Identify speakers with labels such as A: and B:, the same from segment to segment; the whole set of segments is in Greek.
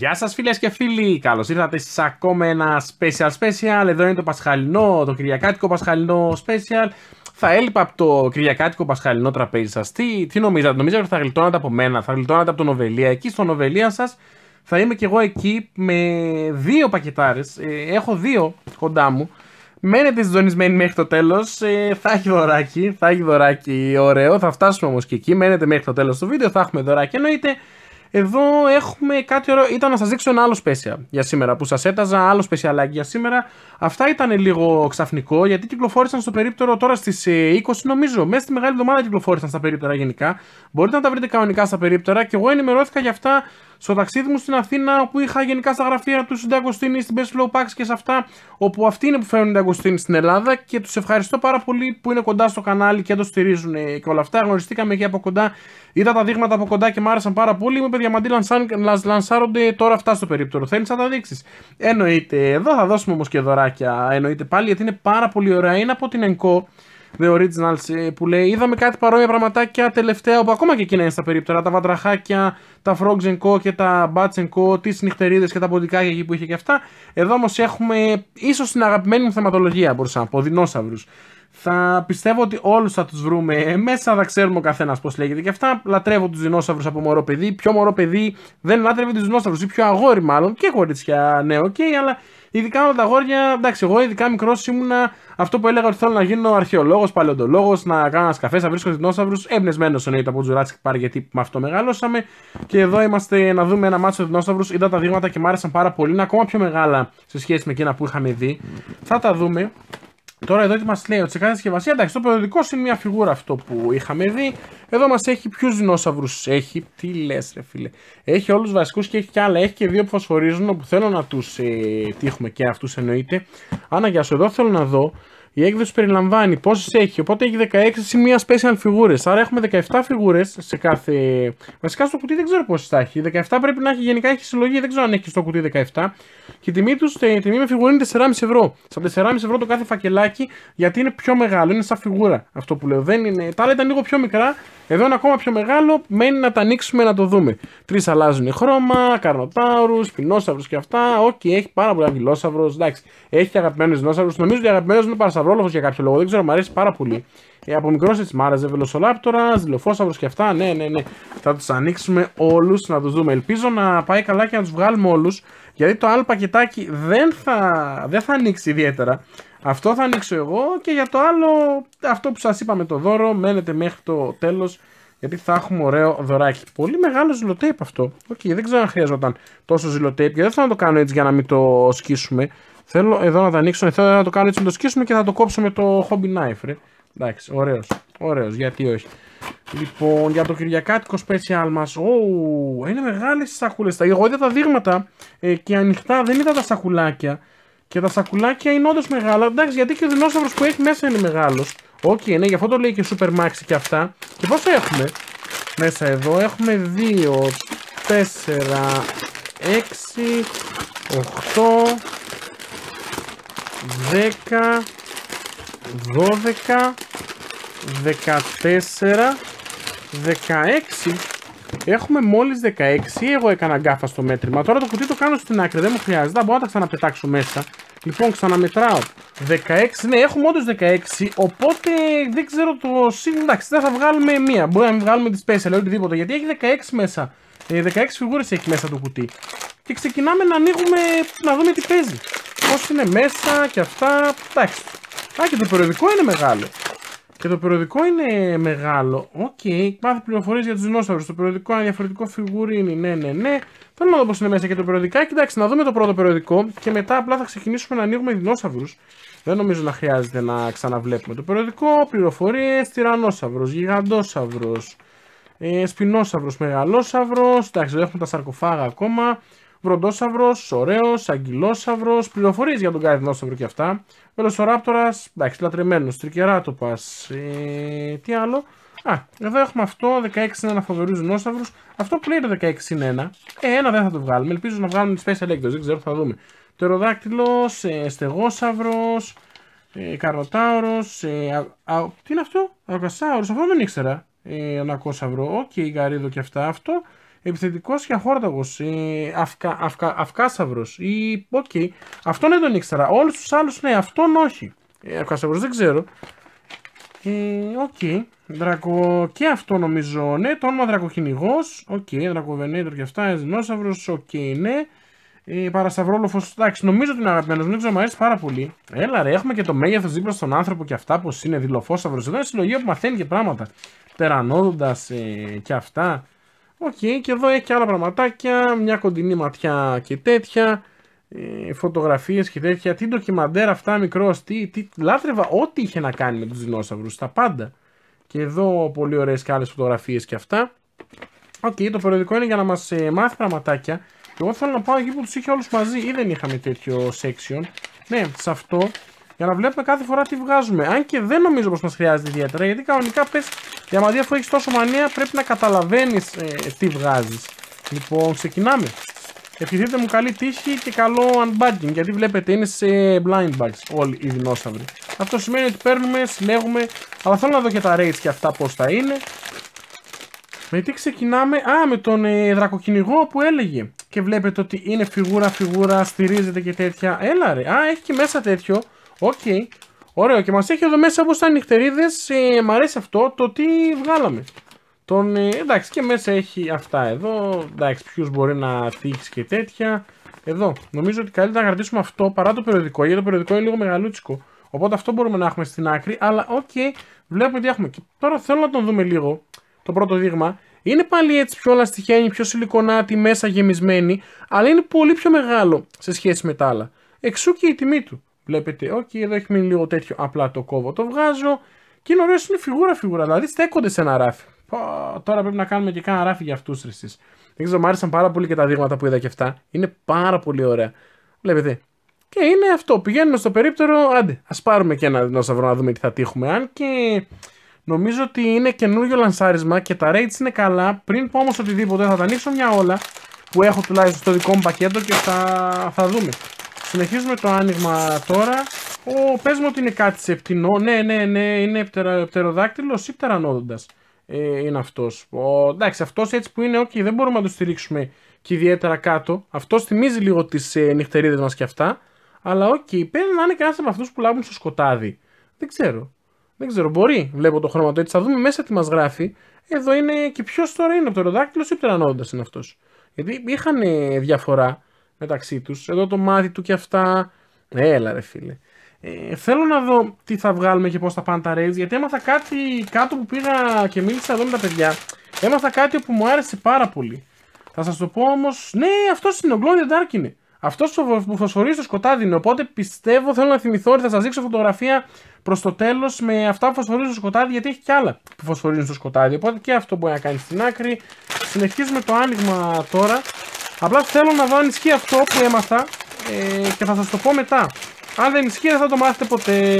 A: Γεια σας φίλες και φίλοι, καλώς ήρθατε σε ακόμα ένα special special, εδώ είναι το πασχαλινό, το κυριακάτικο πασχαλινό special θα έλειπα από το κυριακάτικο πασχαλινό τραπέζι σας, τι, τι νομίζατε, νομίζατε ότι θα γλιτώνατε από μένα, θα γλιτώνατε από τον Οβελία, εκεί στον Οβελία σας θα είμαι κι εγώ εκεί με δύο πακετάρες, ε, έχω δύο κοντά μου Μένετε συντονισμένοι μέχρι το τέλος. Ε, θα έχει δωράκι. Θα έχει δωράκι ωραίο. Θα φτάσουμε όμως και εκεί. Μένετε μέχρι το τέλος του βίντεο. Θα έχουμε δωράκι εννοείται. Εδώ έχουμε κάτι ωραίο. Ήταν να σας δείξω ένα άλλο special για σήμερα που σας έταζα, άλλο special για σήμερα. Αυτά ήταν λίγο ξαφνικό γιατί κυκλοφόρησαν στο περίπτερο τώρα στις 20, ε, νομίζω. Μέσα στη μεγάλη εβδομάδα κυκλοφόρησαν στα περίπτερα γενικά. Μπορείτε να τα βρείτε κανονικά στα περίπτερα και εγώ ενημερώθηκα για αυτά στο ταξίδι μου στην Αθήνα, όπου είχα γενικά στα γραφεία του Συνταγκοστίνη, στην Best Low Packs και σε αυτά, όπου αυτοί είναι που φέρνουν την Αγκοστίνη στην Ελλάδα και τους ευχαριστώ πάρα πολύ που είναι κοντά στο κανάλι και το στηρίζουν ε, και όλα αυτά. Γνωριστήκαμε εκεί από κοντά, είδα τα δείγματα από κοντά και μου άρεσαν πάρα πολύ. Μου είπε διαμαντή λανσάρονται τώρα αυτά στο περίπτωρο, Θέλεις να τα δείξεις. Εννοείται, εδώ θα δώσουμε όμως και δωράκια. Εννοείται πάλι γιατί είναι πάρα πολύ ωραία. Είναι από την ΕΝΚΟ. The Originals που λέει είδαμε κάτι παρόμοια πραγματάκια τελευταία όπου ακόμα και εκείνα είναι στα περίπτερα τα βατραχάκια, τα Frogs Co και τα Bats and Co, τις νυχτερίδες και τα ποντικάκια εκεί που είχε και αυτά εδώ όμως έχουμε ίσως την αγαπημένη μου θεματολογία μπορούσα να πω, δεινόσαυρους θα πιστεύω ότι όλους θα τους βρούμε μέσα, θα ξέρουμε ο καθένας πώς λέγεται και αυτά. Λατρεύω τους δεινόσαυρους από μωρό παιδί. Πιο μωρό παιδί δεν λάτρευε τους δεινόσαυρους, ή πιο αγόρι μάλλον και κορίτσια νέο, ναι, okay, αλλά Ειδικά με τα αγόρια, εντάξει, εγώ ειδικά μικρός ήμουνα αυτό που έλεγα ότι θέλω να γίνω αρχαιολόγος, παλαιοντολόγος, να κάνω ένα καφέ, να βρίσκω δεινόσαυρους. Έμπνευσμένο εννοείται από Τζουράτσικ πάρει γιατί με αυτό μεγάλωσαμε. Και εδώ είμαστε να δούμε ένα μάτσο δεινόσαυρους. Είδα τα δείγματα και μου άρεσαν πάρα πολύ. Είναι ακόμα πιο μεγάλα σε σχέση με εκείνα που είχαμε δει. Θα τα δούμε. Τώρα εδώ τι μας λέει, ότι σε κάθε συσκευασία, εντάξει, το περιοδικό είναι μια φιγούρα αυτό που είχαμε δει. Εδώ μας έχει ποιους δεινόσαυρους έχει, τι λες, ρε φίλε. Έχει όλους βασικούς και έχει και άλλα. Έχει και δύο που φωσφορίζουν, όπου θέλω να τους ε, τύχουμε και αυτούς εννοείται. Άνα, για σου εδώ θέλω να δω η έκδοση περιλαμβάνει πόσες έχει. Οπότε έχει 16 σημεία special figures. Άρα έχουμε 17 φιγούρε σε κάθε. Βασικά στο κουτί δεν ξέρω πόσες θα έχει. 17 πρέπει να έχει γενικά έχει συλλογή. Δεν ξέρω αν έχει στο κουτί 17. Και η τιμή τους, η τιμή με φιγουρή είναι 4,5 ευρώ. Στα 4,5 ευρώ το κάθε φακελάκι γιατί είναι πιο μεγάλο. Είναι σαν φιγούρα αυτό που λέω. Δεν είναι... Τα άλλα ήταν λίγο πιο μικρά. Εδώ είναι ακόμα πιο μεγάλο. Μένει να τα ανοίξουμε να το δούμε. Τρεις αλλάζουν χρώμα, καρνοτάουρου, πινόσαυρου και αυτά. Όχι, okay, έχει πάρα πολλά δειλόσαυρου. Εντάξει, έχει αγαπημένου Νομίζω ότι αγαπημένο είναι δεινοσαυρόλογο για κάποιο λόγο. Δεν ξέρω, μου αρέσει πάρα πολύ. Ε, από μικρός έτσι μ' άρεσε. Βελοσολάπτορας, ζηλοφόσαυρο και αυτά. Ναι, ναι, ναι. Θα τους ανοίξουμε όλους να τους δούμε. Ελπίζω να πάει καλά και να τους βγάλουμε όλους. Γιατί το άλλο πακετάκι δεν θα, δεν θα ανοίξει ιδιαίτερα. Αυτό θα ανοίξω εγώ και για το άλλο, αυτό που σας είπαμε το δώρο, μένετε μέχρι το τέλος. Γιατί θα έχουμε ωραίο δωράκι. Πολύ μεγάλο ζηλοτέιπ αυτό. Οκ, okay, δεν ξέρω αν χρειαζόταν τόσο ζηλοτέιπ. Και δεν θα το κάνω έτσι για να μην το σκίσουμε. Θέλω εδώ να τα ανοίξω, ε, θέλω να το κάνω έτσι να το σκίσουμε και θα το κόψουμε το hobby knife, ρε. Εντάξει, ωραίος. ωραίος, γιατί όχι. Λοιπόν, για το Κυριακάτικο special μας. oh, είναι μεγάλες τις σακούλες. Εγώ είδα τα δείγματα ε, και ανοιχτά, δεν είδα τα σακουλάκια. Και τα σακουλάκια είναι όντως μεγάλα. Εντάξει, γιατί και ο δεινόσαυρος που έχει μέσα είναι μεγάλος. Οκ, okay, ναι, γι' αυτό το λέει και Super Maxi και αυτά. Και πόσο έχουμε μέσα εδώ, έχουμε 2, 4, 6, 8, 10, 12, 14, 16. Έχουμε μόλις 16. Εγώ έκανα γκάφα στο μέτρημα. Τώρα το κουτί το κάνω στην άκρη. Δεν μου χρειάζεται. μπορώ να τα ξαναπετάξω μέσα. Λοιπόν, ξαναμετράω. 16. Ναι, έχουμε όντως 16. Οπότε δεν ξέρω το σύν. Εντάξει, θα βγάλουμε μία. Μπορεί να βγάλουμε τη special ή οτιδήποτε. Γιατί έχει 16 μέσα. 16 ε, φιγούρες έχει μέσα το κουτί και ξεκινάμε να ανοίγουμε, να δούμε τι παίζει. Πώς είναι μέσα και αυτά. Εντάξει. Α, και το περιοδικό είναι μεγάλο. Και το περιοδικό είναι μεγάλο. Οκ. Okay. Μάθει πληροφορίες για τους δεινόσαυρους. Το περιοδικό είναι διαφορετικό φιγουρίνι. Ναι, ναι, ναι. Θέλω να δω πώς είναι μέσα και το περιοδικά. Κοιτάξτε, να δούμε το πρώτο περιοδικό και μετά απλά θα ξεκινήσουμε να ανοίγουμε δεινόσαυρους. Δεν νομίζω να χρειάζεται να ξαναβλέπουμε το περιοδικό. Πληροφορίες. Τυρανόσαυρος, γιγαντόσαυρος, ε, σπινόσαυρος, μεγαλόσαυρος. Εντάξει, δεν έχουμε τα σαρκοφάγα ακόμα. Βροντόσαυρος, ωραίος, αγγυλόσαυρος, πληροφορίες για τον Νόσαυρο και αυτά. Βελοσοράπτορα, εντάξει, λατρεμένος, τρικεράτοπας. Ε, τι άλλο. Α, εδώ έχουμε αυτό, 16 είναι ένα φοβερού δεινόσαυρου. Αυτό που λέει το 16 είναι ένα. Ε, ένα δεν θα το βγάλουμε. Ελπίζω να βγάλουμε τη Space Electors, δεν ξέρω, θα δούμε. Τεροδάκτυλο, ε, στεγόσαυρος, ε, καροτάωρο. Ε, τι είναι αυτό, Αρκασάουρο, αυτό δεν ήξερα. Ε, ανακόσαυρο, οκ, okay, γαρίδο και αυτά. Αυτό επιθετικός και αχόρταγος, ε, αυκα, αυκα, Οκ. Okay. Αυτόν δεν τον ήξερα. Όλους τους άλλους ναι, αυτόν όχι. Ε, αυκάσαυρος δεν ξέρω. Ε, Okay. Δρακο... Και αυτό νομίζω, ναι, το όνομα Δρακοκυνηγός. Οκ, okay. δρακοβενέτρο και αυτά. Δεινόσαυρος, οκ, okay, ναι. Ε, Παρασταυρόλοφος, εντάξει, νομίζω ότι είναι αγαπημένος μου, δεν ξέρω, μου αρέσει πάρα πολύ. Έλα, ρε, έχουμε και το μέγεθος δίπλα στον άνθρωπο και αυτά πώ είναι, δηλοφόσαυρος. Εδώ είναι συλλογή που μαθαίνει και πράγματα. Τερανόδοντα ε, και αυτά. Οκ, και εδώ έχει και άλλα πραγματάκια, μια κοντινή ματιά και τέτοια, ε, φωτογραφίες και τέτοια, τι ντοκιμαντέρ αυτά μικρός, τι, τι λάτρευα, ό,τι είχε να κάνει με τους δεινόσαυρους, τα πάντα. Και εδώ πολύ ωραίες και άλλες φωτογραφίες και αυτά. Οκ, το περιοδικό είναι για να μας ε, μάθει πραγματάκια. Εγώ θέλω να πάω εκεί που τους είχε όλους μαζί ή δεν είχαμε τέτοιο section. Ναι, σε αυτό για να βλέπουμε κάθε φορά τι βγάζουμε. Αν και δεν νομίζω πως μας χρειάζεται ιδιαίτερα, γιατί κανονικά πες για αφού έχεις τόσο μανία πρέπει να καταλαβαίνεις ε, τι βγάζεις. Λοιπόν, ξεκινάμε. Ευχηθείτε μου καλή τύχη και καλό Unbugging γιατί βλέπετε είναι σε blind bags όλοι οι δεινόσαυροι. Αυτό σημαίνει ότι παίρνουμε, συλλέγουμε, αλλά θέλω να δω και τα rates και αυτά πώς θα είναι. Με τι ξεκινάμε, α με τον ε, δρακοκυνηγό που έλεγε και βλέπετε ότι είναι φιγούρα φιγούρα, στηρίζεται και τέτοια. Έλα ρε, α έχει και μέσα τέτοιο Οκ. Okay. Ωραίο. Και μας έχει εδώ μέσα όπως τα νυχτερίδες. Ε, μ' αρέσει αυτό το τι βγάλαμε. Τον, ε, εντάξει, και μέσα έχει αυτά εδώ. Εντάξει, ποιου μπορεί να θίξει και τέτοια. Εδώ. Νομίζω ότι καλύτερα να κρατήσουμε αυτό παρά το περιοδικό. Γιατί το περιοδικό είναι λίγο μεγαλούτσικο. Οπότε αυτό μπορούμε να έχουμε στην άκρη. Αλλά οκ, okay, βλέπουμε τι έχουμε. Και τώρα θέλω να τον δούμε λίγο. Το πρώτο δείγμα. Είναι πάλι έτσι πιο λαστιχένη, πιο σιλικονάτη, μέσα γεμισμένη. Αλλά είναι πολύ πιο μεγάλο σε σχέση με τα άλλα. Εξού και η τιμή του. Βλέπετε, okay, εδώ έχει μείνει λίγο τέτοιο. Απλά το κόβω, το βγάζω. Και είναι ωραίος, είναι φιγούρα-φιγούρα. Δηλαδή στέκονται σε ένα ράφι. Πω, τώρα πρέπει να κάνουμε και κάνα ράφι για αυτούς του Δεν ξέρω, μου άρεσαν πάρα πολύ και τα δείγματα που είδα και αυτά. Είναι πάρα πολύ ωραία. Βλέπετε. Και είναι αυτό. Πηγαίνουμε στο περίπτερο. Άντε, ας πάρουμε και ένα δεινόσαυρο να δούμε τι θα τύχουμε. Αν και νομίζω ότι είναι καινούριο λανσάρισμα και τα rates είναι καλά. Πριν πω όμως οτιδήποτε, θα τα ανοίξω μια όλα που έχω τουλάχιστον στο δικό μου πακέτο και θα δούμε. Συνεχίζουμε το άνοιγμα τώρα. Ο, πες μου ότι είναι κάτι σε πτηνό. Ναι, ναι, ναι, είναι πτεροδάκτυλος ή πτερανόδοντας. Ε, είναι αυτός. εντάξει, αυτός έτσι που είναι, οκ, okay, δεν μπορούμε να το στηρίξουμε και ιδιαίτερα κάτω. Αυτός θυμίζει λίγο τις ε, νυχτερίδες μας και αυτά. Αλλά οκ, okay, παίρνει να είναι κανένα από αυτούς που λάβουν στο σκοτάδι. Δεν ξέρω. Δεν ξέρω, μπορεί. Βλέπω το χρώμα του έτσι. Θα δούμε μέσα τι μας γράφει. Εδώ είναι και ποιος τώρα είναι, πτεροδάκτυλος ή πτερανόδοντας είναι αυτός. Γιατί είχαν διαφορά μεταξύ τους, Εδώ το μάτι του και αυτά. Έλα ρε φίλε. Ε, θέλω να δω τι θα βγάλουμε και πώς θα πάνε τα raids, γιατί έμαθα κάτι κάτω που πήγα και μίλησα εδώ με τα παιδιά. Έμαθα κάτι που μου άρεσε πάρα πολύ. Θα σας το πω όμω... ναι αυτός είναι ο Glow Dark είναι. Αυτός που φωσφορεί στο σκοτάδι είναι. Οπότε πιστεύω, θέλω να θυμηθώ ότι θα σας δείξω φωτογραφία προς το τέλος με αυτά που φωσφορεί στο σκοτάδι, γιατί έχει κι άλλα που φωσφορίζουν στο σκοτάδι. Οπότε και αυτό μπορεί να κάνει στην άκρη. Συνεχίζουμε το άνοιγμα τώρα. Απλά θέλω να δω αν ισχύει αυτό που έμαθα ε, και θα σας το πω μετά. Αν δεν ισχύει δεν θα το μάθετε ποτέ.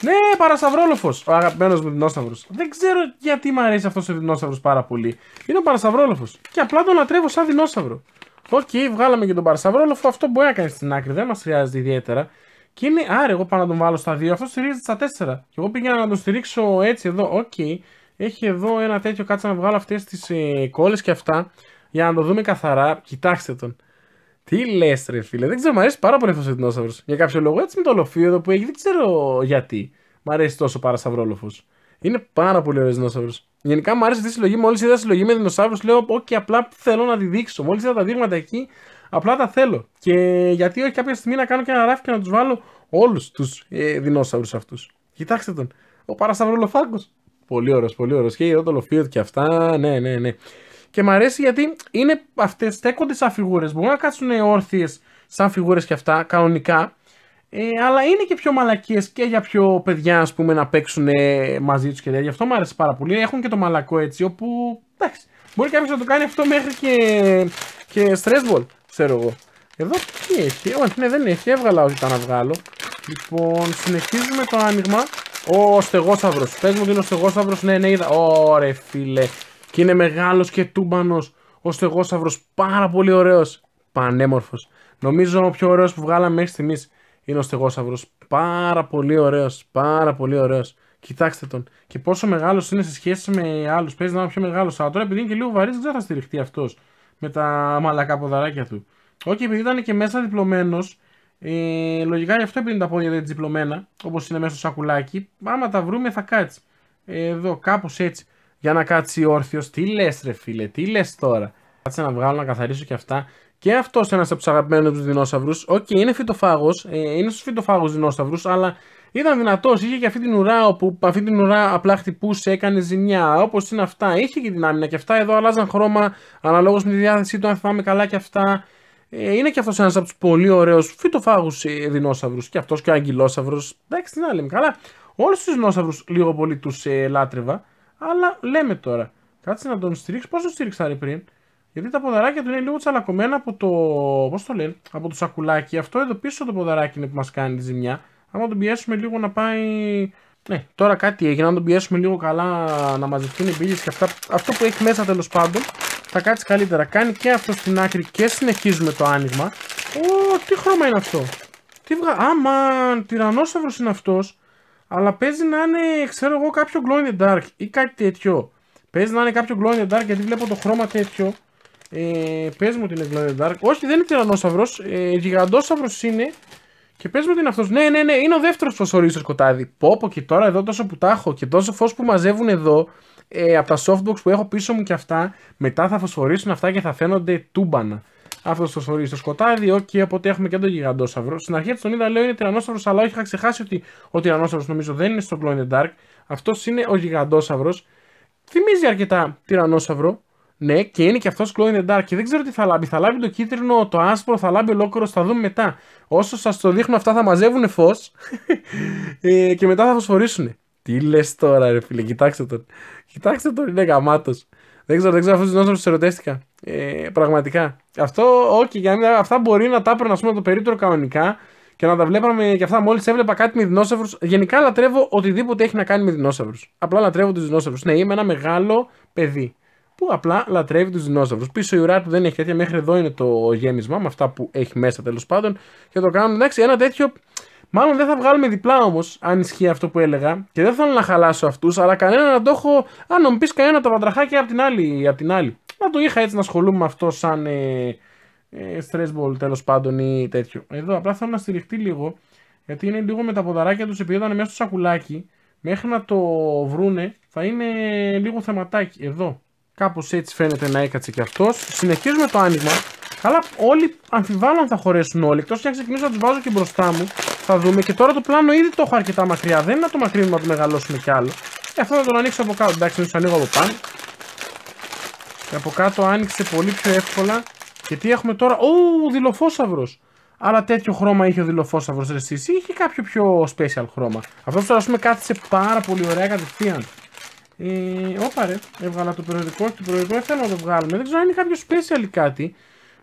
A: Ναι, παρασαυρόλοφος! Ο αγαπημένος μου δεινόσαυρος. Δεν ξέρω γιατί μου αρέσει αυτός ο δεινόσαυρος πάρα πολύ. Είναι ο παρασαυρόλοφος. Και απλά τον λατρεύω σαν δεινόσαυρο. Οκ, okay, βγάλαμε και τον παρασαυρόλοφο. Αυτό μπορεί να κάνει στην άκρη. Δεν μας χρειάζεται ιδιαίτερα. Και είναι, άρα εγώ πάω να τον βάλω στα δύο, Αυτός στηρίζεται στα 4. Και εγώ πήγαινα να τον στηρίξω έτσι εδώ. Οκ. Okay. Έχει εδώ ένα τέτοιο κάτσα να βγάλω αυτές τις ε, και αυτά για να το δούμε καθαρά, κοιτάξτε τον. Τι λες, ρε φίλε, δεν ξέρω, μου αρέσει πάρα πολύ αυτός ο δεινόσαυρο. Για κάποιο λόγο, έτσι με το ολοφείο που έχει, δεν ξέρω γιατί. Μ' αρέσει τόσο παρασαυρόλοφο. Είναι πάρα πολύ ωραίος δεινόσαυρος. Γενικά μου αρέσει αυτή η συλλογή. Μόλις είδα συλλογή με δεινόσαυρους, λέω: Όχι, απλά θέλω να τη δείξω. Μόλις είδα τα δείγματα εκεί, απλά τα θέλω. Και γιατί όχι κάποια στιγμή να κάνω και ένα ράφι και να τους βάλω όλους τους ε, δεινόσαυρους αυτούς. Κοιτάξτε τον. Ο παρασαυρολοφάγκο. Πολύ ωραίος, πολύ ωραίος. Και εδώ το λοφείο και αυτά. Ναι, ναι, ναι. Και μου αρέσει γιατί είναι αυτές, στέκονται σαν φιγούρες. Μπορούν να κάτσουν όρθιες σαν φιγούρες και αυτά, κανονικά. Ε, αλλά είναι και πιο μαλακίες και για πιο παιδιά, ας πούμε, να παίξουν ε, μαζί τους και τέτοια. Αυτό μου αρέσει πάρα πολύ. Έχουν και το μαλακό έτσι, όπου. Εντάξει, μπορεί κάποιος να το κάνει αυτό μέχρι και, και ξέρω εγώ. Εδώ τι έχει, ε, όχι, ναι, δεν έχει, έβγαλα ό,τι ήταν να βγάλω. Λοιπόν, συνεχίζουμε το άνοιγμα. Ο στεγόσαυρος. Πες μου ότι είναι ο στεγόσαυρος. Ναι, ναι, είδα. Ωρε, φίλε και είναι μεγάλος και τούμπανος ο στεγόσαυρος πάρα πολύ ωραίος πανέμορφος νομίζω ο πιο ωραίος που βγάλαμε μέχρι στιγμής είναι ο στεγόσαυρος πάρα πολύ ωραίος πάρα πολύ ωραίος Κοιτάξτε τον. Και πόσο μεγάλος είναι σε σχέση με άλλους. Παίζει να είναι πιο μεγάλος. Αλλά τώρα επειδή είναι και λίγο βαρύς, δεν θα στηριχτεί αυτός με τα μαλακά ποδαράκια του. Όχι, επειδή ήταν και μέσα διπλωμένος, ε, λογικά γι' αυτό επειδή είναι τα πόδια δεν διπλωμένα, όπως είναι μέσα στο σακουλάκι, άμα τα βρούμε θα κάτσει. Ε, εδώ, κάπως έτσι για να κάτσει όρθιος. Τι λες, ρε φίλε, τι λες τώρα. Κάτσε να βγάλω να καθαρίσω και αυτά. Και αυτός ένας από τους αγαπημένους τους δεινόσαυρους. Οκ, okay, είναι φυτοφάγος, ε, είναι στους φυτοφάγους δεινόσαυρους, αλλά ήταν δυνατός. Είχε και αυτή την ουρά όπου αυτή την ουρά απλά χτυπούσε, έκανε ζημιά. Όπως είναι αυτά. Είχε και την άμυνα και αυτά. Εδώ αλλάζαν χρώμα αναλόγως με τη διάθεσή του, αν θυμάμαι καλά και αυτά. Ε, είναι και αυτός ένας από τους πολύ ωραίους φυτοφάγους ε, δεινόσαυρους. Και αυτός και ο Αγγυλόσαυρος. Εντάξει, την άλλη, Καλά. Όλους τους δεινόσαυρους λίγο πολύ τους ε, λάτρευα. Αλλά λέμε τώρα, κάτσε να τον στηρίξει. Πώς τον στήριξα ρε πριν, γιατί τα ποδαράκια του είναι λίγο τσαλακωμένα από το. Πώς το λένε, από το σακουλάκι. Αυτό εδώ πίσω το ποδαράκι είναι που μας κάνει τη ζημιά. Άμα τον πιέσουμε λίγο να πάει. Ναι, τώρα κάτι έγινε. Αν τον πιέσουμε λίγο καλά να μαζευτούν οι πύλε και αυτά. Αυτό που έχει μέσα τέλος πάντων θα κάτσει καλύτερα. Κάνει και αυτό στην άκρη και συνεχίζουμε το άνοιγμα. Ω, τι χρώμα είναι αυτό. Τι βγα... Αμαν, τυρανόσαυρος είναι αυτός αλλά παίζει να είναι, ξέρω εγώ, κάποιο glow in the dark ή κάτι τέτοιο. Παίζει να είναι κάποιο glow in the dark γιατί βλέπω το χρώμα τέτοιο. Ε, μου ότι είναι glow in the dark. Όχι, δεν είναι τυρανόσαυρο. Ε, Γιγαντόσαυρος είναι. Και πες μου ότι είναι αυτός. Ναι, ναι, ναι, είναι ο δεύτερος φωσορή στο σκοτάδι. Πόπο και τώρα εδώ τόσο που τα έχω και τόσο φως που μαζεύουν εδώ. Ε, από τα softbox που έχω πίσω μου και αυτά, μετά θα φωσφορήσουν αυτά και θα φαίνονται τούμπανα αυτό το φορεί στο σκοτάδι. οκ, okay, οπότε έχουμε και τον γιγαντόσαυρο. Στην αρχή τον είδα, λέω είναι τυρανόσαυρος, αλλά είχα ξεχάσει ότι ο τυρανόσαυρος νομίζω δεν είναι στο Glow in the Dark. Αυτός είναι ο γιγαντόσαυρος. Θυμίζει αρκετά τυρανόσαυρο. Ναι, και είναι και αυτός Glow in the Dark. Και δεν ξέρω τι θα λάβει. Θα λάβει το κίτρινο, το άσπρο, θα λάβει ολόκληρο. Θα δούμε μετά. Όσο σας το δείχνω, αυτά θα μαζεύουν φως ε, και μετά θα φωσφορήσουν. Τι λες τώρα, ρε φίλε, κοιτάξτε τον. Κοιτάξτε τον, είναι γαμάτος. Δεν ξέρω, δεν ξέρω αυτούς τους νόμου του Ε, πραγματικά. Αυτό, όχι, okay, για αυτά μπορεί να τα έπαιρνα πούμε, το περίπτωρο κανονικά και να τα βλέπαμε και αυτά. Μόλις έβλεπα κάτι με δεινόσαυρους. Γενικά λατρεύω οτιδήποτε έχει να κάνει με δεινόσαυρους. Απλά λατρεύω τους δεινόσαυρους. Ναι, είμαι ένα μεγάλο παιδί που απλά λατρεύει τους δεινόσαυρους. Πίσω η ουρά του δεν έχει τέτοια. Μέχρι εδώ είναι το γέμισμα με αυτά που έχει μέσα τέλος πάντων. Και το κάνουν εντάξει, ένα τέτοιο Μάλλον δεν θα βγάλουμε διπλά όμως, αν ισχύει αυτό που έλεγα. Και δεν θέλω να χαλάσω αυτούς, αλλά κανένα να το έχω. Αν μου πει κανένα το βαντραχάκι από την άλλη. Απ την άλλη. Να το είχα έτσι να ασχολούμαι με αυτό σαν ε, ε, stress τέλος πάντων ή τέτοιο. Εδώ απλά θέλω να στηριχτεί λίγο, γιατί είναι λίγο με τα ποδαράκια τους, επειδή ήταν μέσα στο σακουλάκι. Μέχρι να το βρούνε θα είναι λίγο θεματάκι. Εδώ. Κάπως έτσι φαίνεται να έκατσε και αυτός. Συνεχίζουμε το άνοιγμα. Αλλά όλοι αμφιβάλλω αν θα χωρέσουν όλοι. Εκτός και αν ξεκινήσω να τους βάζω και μπροστά μου. Θα δούμε. Και τώρα το πλάνο ήδη το έχω αρκετά μακριά. Δεν είναι να το μακρύνουμε να το μεγαλώσουμε κι άλλο. Ε, αυτό θα τον ανοίξω από κάτω. Εντάξει, του ανοίγω από πάνω. Και από κάτω άνοιξε πολύ πιο εύκολα. Και τι έχουμε τώρα. Ο δηλοφόσαυρο. Αλλά τέτοιο χρώμα είχε ο δηλοφόσαυρος εσύ. Είχε κάποιο πιο special χρώμα. Αυτός τώρα ας πούμε κάθισε πάρα πολύ ωραία κατευθείαν. Ε, έβγαλα το περιοδικό και το περιοδικό ε, να το βγάλουμε. Δεν ξέρω αν είναι κάποιο special ή κάτι.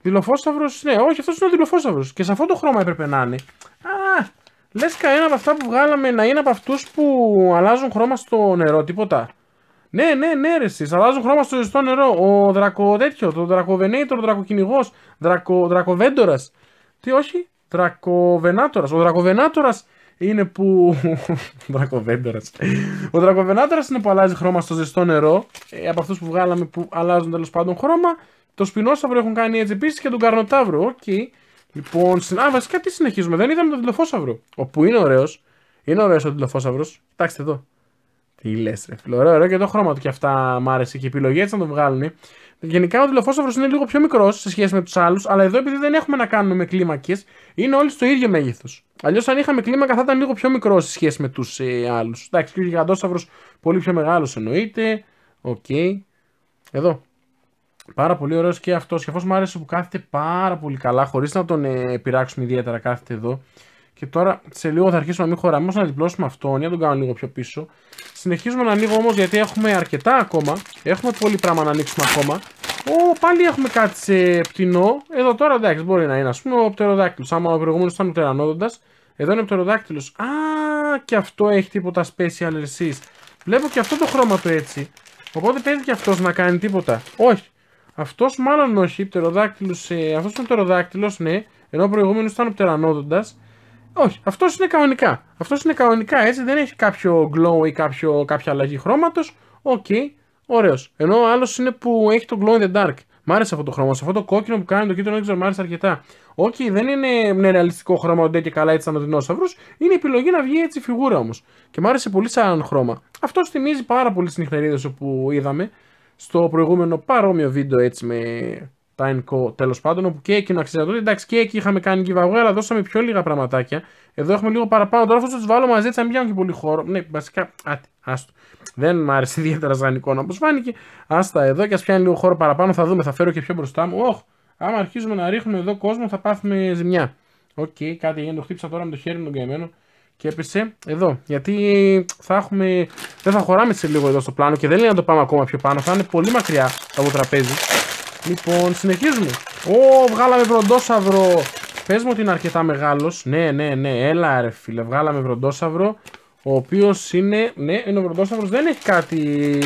A: Δηλοφόσταυρο, ναι, όχι, αυτός είναι ο δηλοφόσταυρο. Και σε αυτό το χρώμα έπρεπε να είναι. Α, λες κανένα από αυτά που βγάλαμε να είναι από αυτούς που αλλάζουν χρώμα στο νερό, τίποτα. Ναι, ναι, ναι, ρε, εσείς. αλλάζουν χρώμα στο ζεστό νερό. Ο δρακο τέτοιο, το δρακοβενέιτορ, ο δρακοκυνηγός, δρακο, δρακοβέντορας. Τι, όχι, δρακοβενάτορας. Ο δρακοβενάτορας είναι που. δρακοβέντορας. ο δρακοβενάτορας είναι που αλλάζει χρώμα στο ζεστό νερό. Ε, από αυτούς που βγάλαμε που αλλάζουν τέλος πάντων χρώμα. Το Σπινόσαυρο έχουν κάνει έτσι επίσης και τον Καρνοτάβρο. Οκ. Okay. Λοιπόν, στην Α, βασικά τι συνεχίζουμε. Δεν είδαμε τον Τηλεφόσαυρο. Όπου είναι ωραίος. Είναι ωραίος ο Τηλεφόσαυρο. Κοιτάξτε εδώ. Τι λες, ρε φίλο. Ωραίο, ωραίο και το χρώμα του και αυτά μ' άρεσε και επιλογή έτσι να τον βγάλουν. Γενικά ο τηλεφόσαυρο είναι λίγο πιο μικρός σε σχέση με τους άλλους, αλλά εδώ επειδή δεν έχουμε να κάνουμε με κλίμακες, είναι όλοι στο ίδιο μέγεθος. Αλλιώς αν είχαμε κλίμακα θα ήταν λίγο πιο μικρός σε σχέση με τους ε, άλλους. Εντάξει, και ο γιγαντόσαυρος πολύ πιο μεγάλος εννοείται. Οκ. Okay. Εδώ. Πάρα πολύ ωραίος και αυτός. Και αυτό μου άρεσε που κάθεται πάρα πολύ καλά, χωρίς να τον ε, πειράξουν ιδιαίτερα. Κάθεται εδώ. Και τώρα σε λίγο θα αρχίσουμε να μην χωράμε. Όμω να διπλώσουμε αυτόν, για να τον κάνω λίγο πιο πίσω. Συνεχίζουμε να ανοίγω όμως γιατί έχουμε αρκετά ακόμα. Έχουμε πολύ πράγμα να ανοίξουμε ακόμα. Ω, πάλι έχουμε κάτι σε πτηνό. Εδώ τώρα εντάξει, μπορεί να είναι ας πούμε ο πτεροδάκτυλος. Άμα ο προηγούμενος ήταν ο πτερανόδοντα, εδώ είναι ο πτεροδάκτυλος. Α, και αυτό έχει τίποτα special εσείς. Βλέπω και αυτό το χρώμα του έτσι. Οπότε παίζει και αυτός να κάνει τίποτα. Όχι. Αυτός μάλλον όχι, πτεροδάκτυλος. Ε, αυτός είναι πτεροδάκτυλος, ναι. Ενώ ο προηγούμενος ήταν ο πτερανόδοντα. Όχι, αυτός είναι κανονικά. Αυτός είναι κανονικά έτσι, δεν έχει κάποιο glow ή κάποιο, κάποια αλλαγή χρώματος. Οκ, okay, ωραίος. Ενώ ο άλλος είναι που έχει το glow in the dark. Μ' άρεσε αυτό το χρώμα. Σε αυτό το κόκκινο που κάνει το κίτρινο δεν ξέρω, μ' άρεσε αρκετά. Οκ, okay, δεν είναι ναι, ρεαλιστικό χρώμα ούτε και καλά έτσι σαν ο δεινόσαυρος. Είναι επιλογή να βγει έτσι φιγούρα όμως. Και μ' άρεσε πολύ σαν χρώμα. Αυτός θυμίζει πάρα πολύ στι νυχτερίδες όπου είδαμε στο προηγούμενο παρόμοιο βίντεο έτσι με τα Enco τέλος πάντων, όπου και εκεί να ξέρετε εντάξει και εκεί είχαμε κάνει giveaway, αλλά δώσαμε πιο λίγα πραγματάκια. Εδώ έχουμε λίγο παραπάνω. Τώρα θα τους βάλω μαζί, έτσι να μην πιάνουν και πολύ χώρο. Ναι, βασικά, άτε, άστο. Δεν μου άρεσε ιδιαίτερα σαν εικόνα όπως φάνηκε. Άστα εδώ και ας πιάνει λίγο χώρο παραπάνω, θα δούμε, θα φέρω και πιο μπροστά μου. Όχ, άμα αρχίζουμε να ρίχνουμε εδώ κόσμο θα πάθουμε ζημιά. Οκ, okay, κάτι έγινε, το τώρα με το χέρι μου τον καημένο και έπεσε εδώ. Γιατί θα έχουμε... δεν θα χωράμε σε λίγο εδώ στο πλάνο και δεν είναι να το πάμε ακόμα πιο πάνω. Θα είναι πολύ μακριά από το τραπέζι. Λοιπόν, συνεχίζουμε. Ω, βγάλαμε βροντόσαυρο. Πες μου ότι είναι αρκετά μεγάλος. Ναι, ναι, ναι, έλα ρε φίλε. Βγάλαμε βροντόσαυρο. Ο οποίος είναι. Ναι, είναι ο βροντόσαυρος. Δεν έχει κάτι